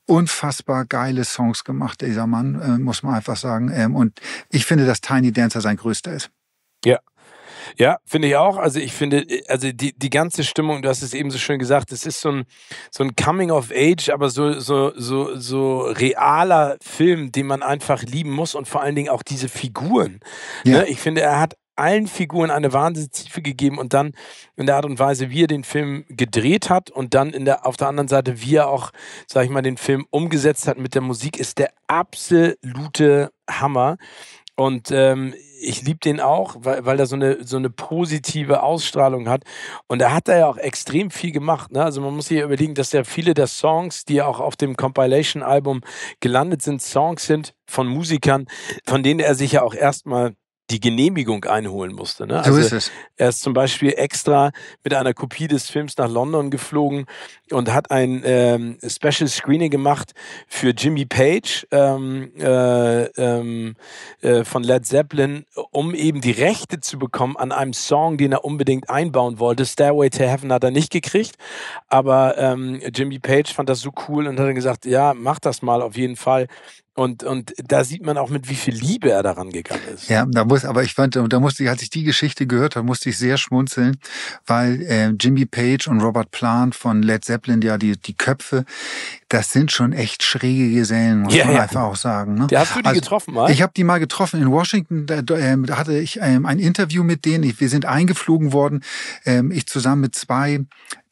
unfassbar geile Songs gemacht, dieser Mann, äh, muss man einfach sagen. Ähm, und ich finde, dass Tiny Dancer sein größter ist. Ja. Ja, finde ich auch. Also ich finde, äh, also die, die ganze Stimmung, du hast es eben so schön gesagt, es ist so ein, so ein Coming of Age, aber so, so, so, so realer Film, den man einfach lieben muss und vor allen Dingen auch diese Figuren. Ja. Ne? Ich finde, er hat allen Figuren eine Wahnsinnstiefe gegeben und dann in der Art und Weise, wie er den Film gedreht hat und dann in der, auf der anderen Seite, wie er auch, sag ich mal, den Film umgesetzt hat mit der Musik, ist der absolute Hammer. Und ähm, ich liebe den auch, weil, weil er so eine, so eine positive Ausstrahlung hat. Und er hat da ja auch extrem viel gemacht. Ne? Also man muss sich überlegen, dass ja viele der Songs, die auch auf dem Compilation-Album gelandet sind, Songs sind von Musikern, von denen er sich ja auch erstmal die Genehmigung einholen musste. Ne? So also ist es. Er ist zum Beispiel extra mit einer Kopie des Films nach London geflogen und hat ein ähm, Special Screening gemacht für Jimmy Page ähm, äh, ähm, äh, von Led Zeppelin, um eben die Rechte zu bekommen an einem Song, den er unbedingt einbauen wollte. Stairway to Heaven hat er nicht gekriegt, aber ähm, Jimmy Page fand das so cool und hat dann gesagt, ja, mach das mal auf jeden Fall. Und, und da sieht man auch, mit wie viel Liebe er daran gegangen ist. Ja, da muss, aber ich fand, da musste ich, als ich die Geschichte gehört habe, musste ich sehr schmunzeln, weil äh, Jimmy Page und Robert Plant von Led Zeppelin ja die, die Köpfe das sind schon echt schräge Gesellen, muss ja, man ja. einfach auch sagen. Ne? Ja, hast du die also, getroffen mal? Ich habe die mal getroffen in Washington. Da, ähm, da hatte ich ähm, ein Interview mit denen. Ich, wir sind eingeflogen worden, ähm, ich zusammen mit zwei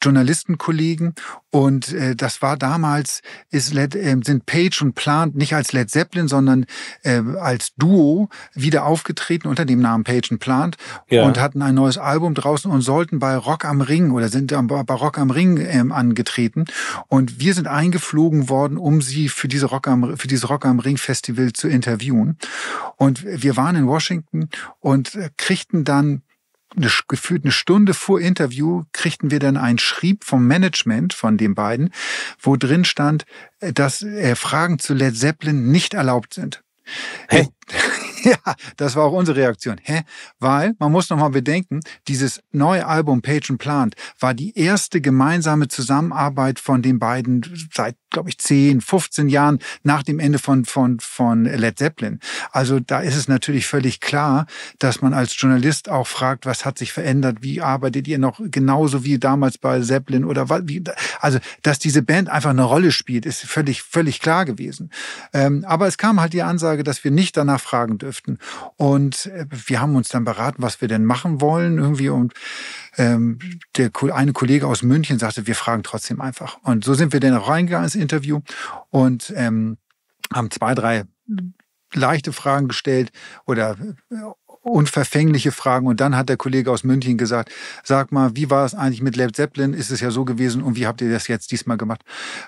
Journalistenkollegen. Und äh, das war damals, ist Led, äh, sind Page und Plant nicht als Led Zeppelin, sondern äh, als Duo wieder aufgetreten unter dem Namen Page und Plant ja. und hatten ein neues Album draußen und sollten bei Rock am Ring oder sind bei Rock am Ring ähm, angetreten. Und wir sind eingeflogen angeflogen worden, um sie für diese Rock am, für dieses Rock am Ring Festival zu interviewen. Und wir waren in Washington und äh, kriegten dann eine, gefühlt eine Stunde vor Interview kriegten wir dann einen Schrieb vom Management von den beiden, wo drin stand, äh, dass äh, Fragen zu Led Zeppelin nicht erlaubt sind. Hey. [LAUGHS] ja, das war auch unsere Reaktion. Hä? Weil, man muss nochmal bedenken, dieses neue Album Page and Plant war die erste gemeinsame Zusammenarbeit von den beiden seit glaube ich, 10, 15 Jahren nach dem Ende von, von, von Led Zeppelin. Also da ist es natürlich völlig klar, dass man als Journalist auch fragt, was hat sich verändert, wie arbeitet ihr noch genauso wie damals bei Zeppelin oder was, wie, also dass diese Band einfach eine Rolle spielt, ist völlig, völlig klar gewesen. Ähm, aber es kam halt die Ansage, dass wir nicht danach fragen dürften. Und äh, wir haben uns dann beraten, was wir denn machen wollen irgendwie und ähm, der eine Kollege aus München sagte, wir fragen trotzdem einfach. Und so sind wir dann auch reingegangen ins Interview und ähm, haben zwei, drei leichte Fragen gestellt oder äh, unverfängliche Fragen. Und dann hat der Kollege aus München gesagt, sag mal, wie war es eigentlich mit Led Zeppelin? Ist es ja so gewesen und wie habt ihr das jetzt diesmal gemacht?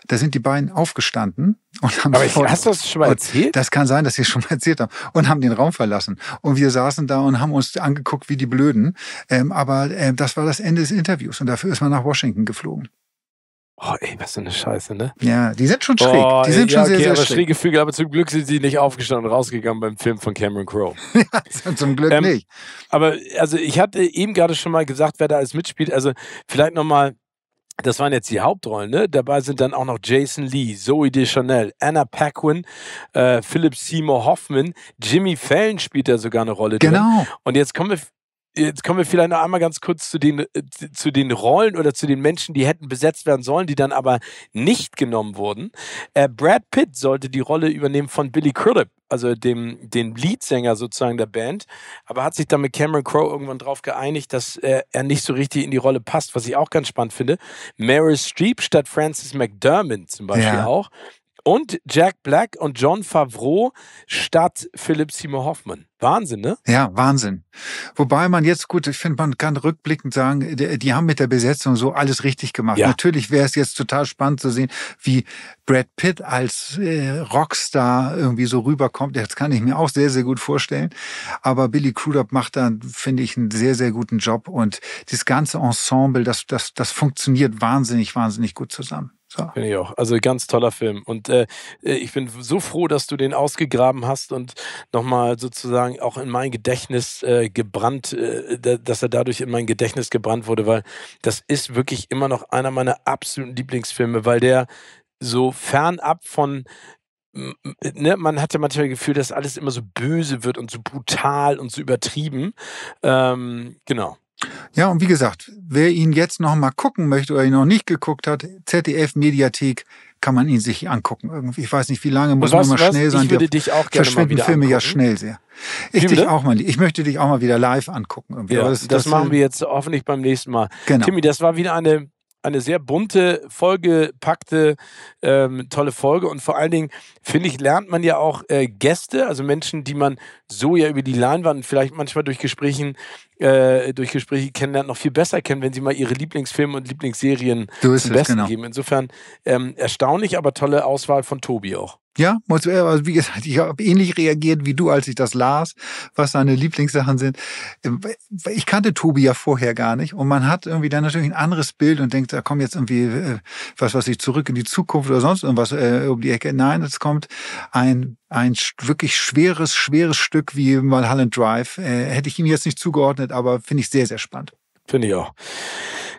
Da sind die beiden aufgestanden und haben... Aber ich, hast du das schon mal erzählt? Das kann sein, dass sie es schon mal erzählt haben. Und haben den Raum verlassen. Und wir saßen da und haben uns angeguckt wie die Blöden. Ähm, aber äh, das war das Ende des Interviews und dafür ist man nach Washington geflogen. Oh, ey, was für eine Scheiße, ne? Ja, die sind schon schräg. Oh, die sind ja, schon sehr, okay, sehr aber schräg. schräge Vögel, aber zum Glück sind sie nicht aufgestanden und rausgegangen beim Film von Cameron Crowe. [LAUGHS] ja, also zum Glück ähm, nicht. Aber also ich hatte eben gerade schon mal gesagt, wer da alles mitspielt. Also vielleicht nochmal, das waren jetzt die Hauptrollen, ne? Dabei sind dann auch noch Jason Lee, Zoe Deschanel, Anna Paquin, äh, Philip Seymour Hoffman, Jimmy Fallon spielt da sogar eine Rolle. Genau. Drin. Und jetzt kommen wir jetzt kommen wir vielleicht noch einmal ganz kurz zu den, äh, zu den Rollen oder zu den Menschen, die hätten besetzt werden sollen, die dann aber nicht genommen wurden. Äh, Brad Pitt sollte die Rolle übernehmen von Billy Crudup, also dem, dem Leadsänger sozusagen der Band, aber hat sich dann mit Cameron Crowe irgendwann darauf geeinigt, dass äh, er nicht so richtig in die Rolle passt, was ich auch ganz spannend finde. Meryl Streep statt Francis McDermott zum Beispiel ja. auch und Jack Black und John Favreau statt Philipp Seymour Hoffman. Wahnsinn, ne? Ja, Wahnsinn. Wobei man jetzt gut, ich finde, man kann rückblickend sagen, die, die, haben mit der Besetzung so alles richtig gemacht. Ja. Natürlich wäre es jetzt total spannend zu sehen, wie Brad Pitt als äh, Rockstar irgendwie so rüberkommt. Das kann ich mir auch sehr, sehr gut vorstellen. Aber Billy Crudup macht da, finde ich, einen sehr, sehr guten Job. Und das ganze Ensemble, das, das, das funktioniert wahnsinnig, wahnsinnig gut zusammen. Ja. Finde ich auch. Also ganz toller Film. Und äh, äh, ich bin so froh, dass du den ausgegraben hast und nochmal sozusagen auch in mein Gedächtnis äh, gebrannt, äh, dass er dadurch in mein Gedächtnis gebrannt wurde, weil das ist wirklich immer noch einer meiner absoluten Lieblingsfilme, weil der so fernab von Ne, man hatte manchmal das Gefühl, dass alles immer so böse wird und so brutal und so übertrieben. Ähm, genau. Ja, und wie gesagt, wer ihn jetzt noch mal gucken möchte oder ihn noch nicht geguckt hat, ZDF Mediathek kann man ihn sich angucken. Irgendwie, ich weiß nicht, wie lange muss was, man mal schnell sein. Ich würde dich auch gerne verschwinden mal wieder Filme angucken. ja schnell sehr. Ich Tim, dich auch mal, ich möchte dich auch mal wieder live angucken. Ja, das, das, das, machen wir jetzt hoffentlich beim nächsten Mal. Genau. Timmy, das war wieder eine eine sehr bunte, vollgepackte, ähm, tolle Folge. Und vor allen Dingen, finde ich, lernt man ja auch äh, Gäste, also Menschen, die man so ja über die Leinwand, vielleicht manchmal durch Gesprächen äh, durch Gespräche kennenlernt, noch viel besser kennen, wenn sie mal ihre Lieblingsfilme und Lieblingsserien so zum Besten genau. geben. Insofern ähm, erstaunlich, aber tolle Auswahl von Tobi auch. Ja, äh, also wie gesagt, ich habe ähnlich reagiert wie du, als ich das las, was seine Lieblingssachen sind. Ähm, ich kannte Tobi ja vorher gar nicht und man hat irgendwie dann natürlich ein anderes Bild und denkt, da kommt jetzt irgendwie äh, was, was ich zurück in die Zukunft oder sonst irgendwas äh, um die Ecke. Nein, es kommt ein ein wirklich schweres, schweres Stück wie Mulholland Drive. Äh, hätte ich ihm jetzt nicht zugeordnet, aber finde ich sehr, sehr spannend. Finde ich auch.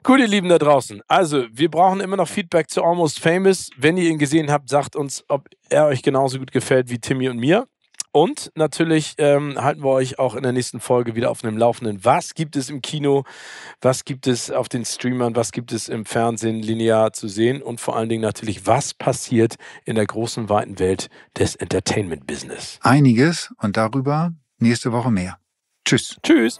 Cool, ihr Lieben da draußen. Also, wir brauchen immer noch Feedback zu Almost Famous. Wenn ihr ihn gesehen habt, sagt uns, ob er euch genauso gut gefällt wie Timmy und mir. Und natürlich ähm, halten wir euch auch in der nächsten Folge wieder auf einem Laufenden. Was gibt es im Kino? Was gibt es auf den Streamern? Was gibt es im Fernsehen linear zu sehen? Und vor allen Dingen natürlich, was passiert in der großen, weiten Welt des Entertainment-Business? Einiges und darüber nächste Woche mehr. Tschüss. Tschüss.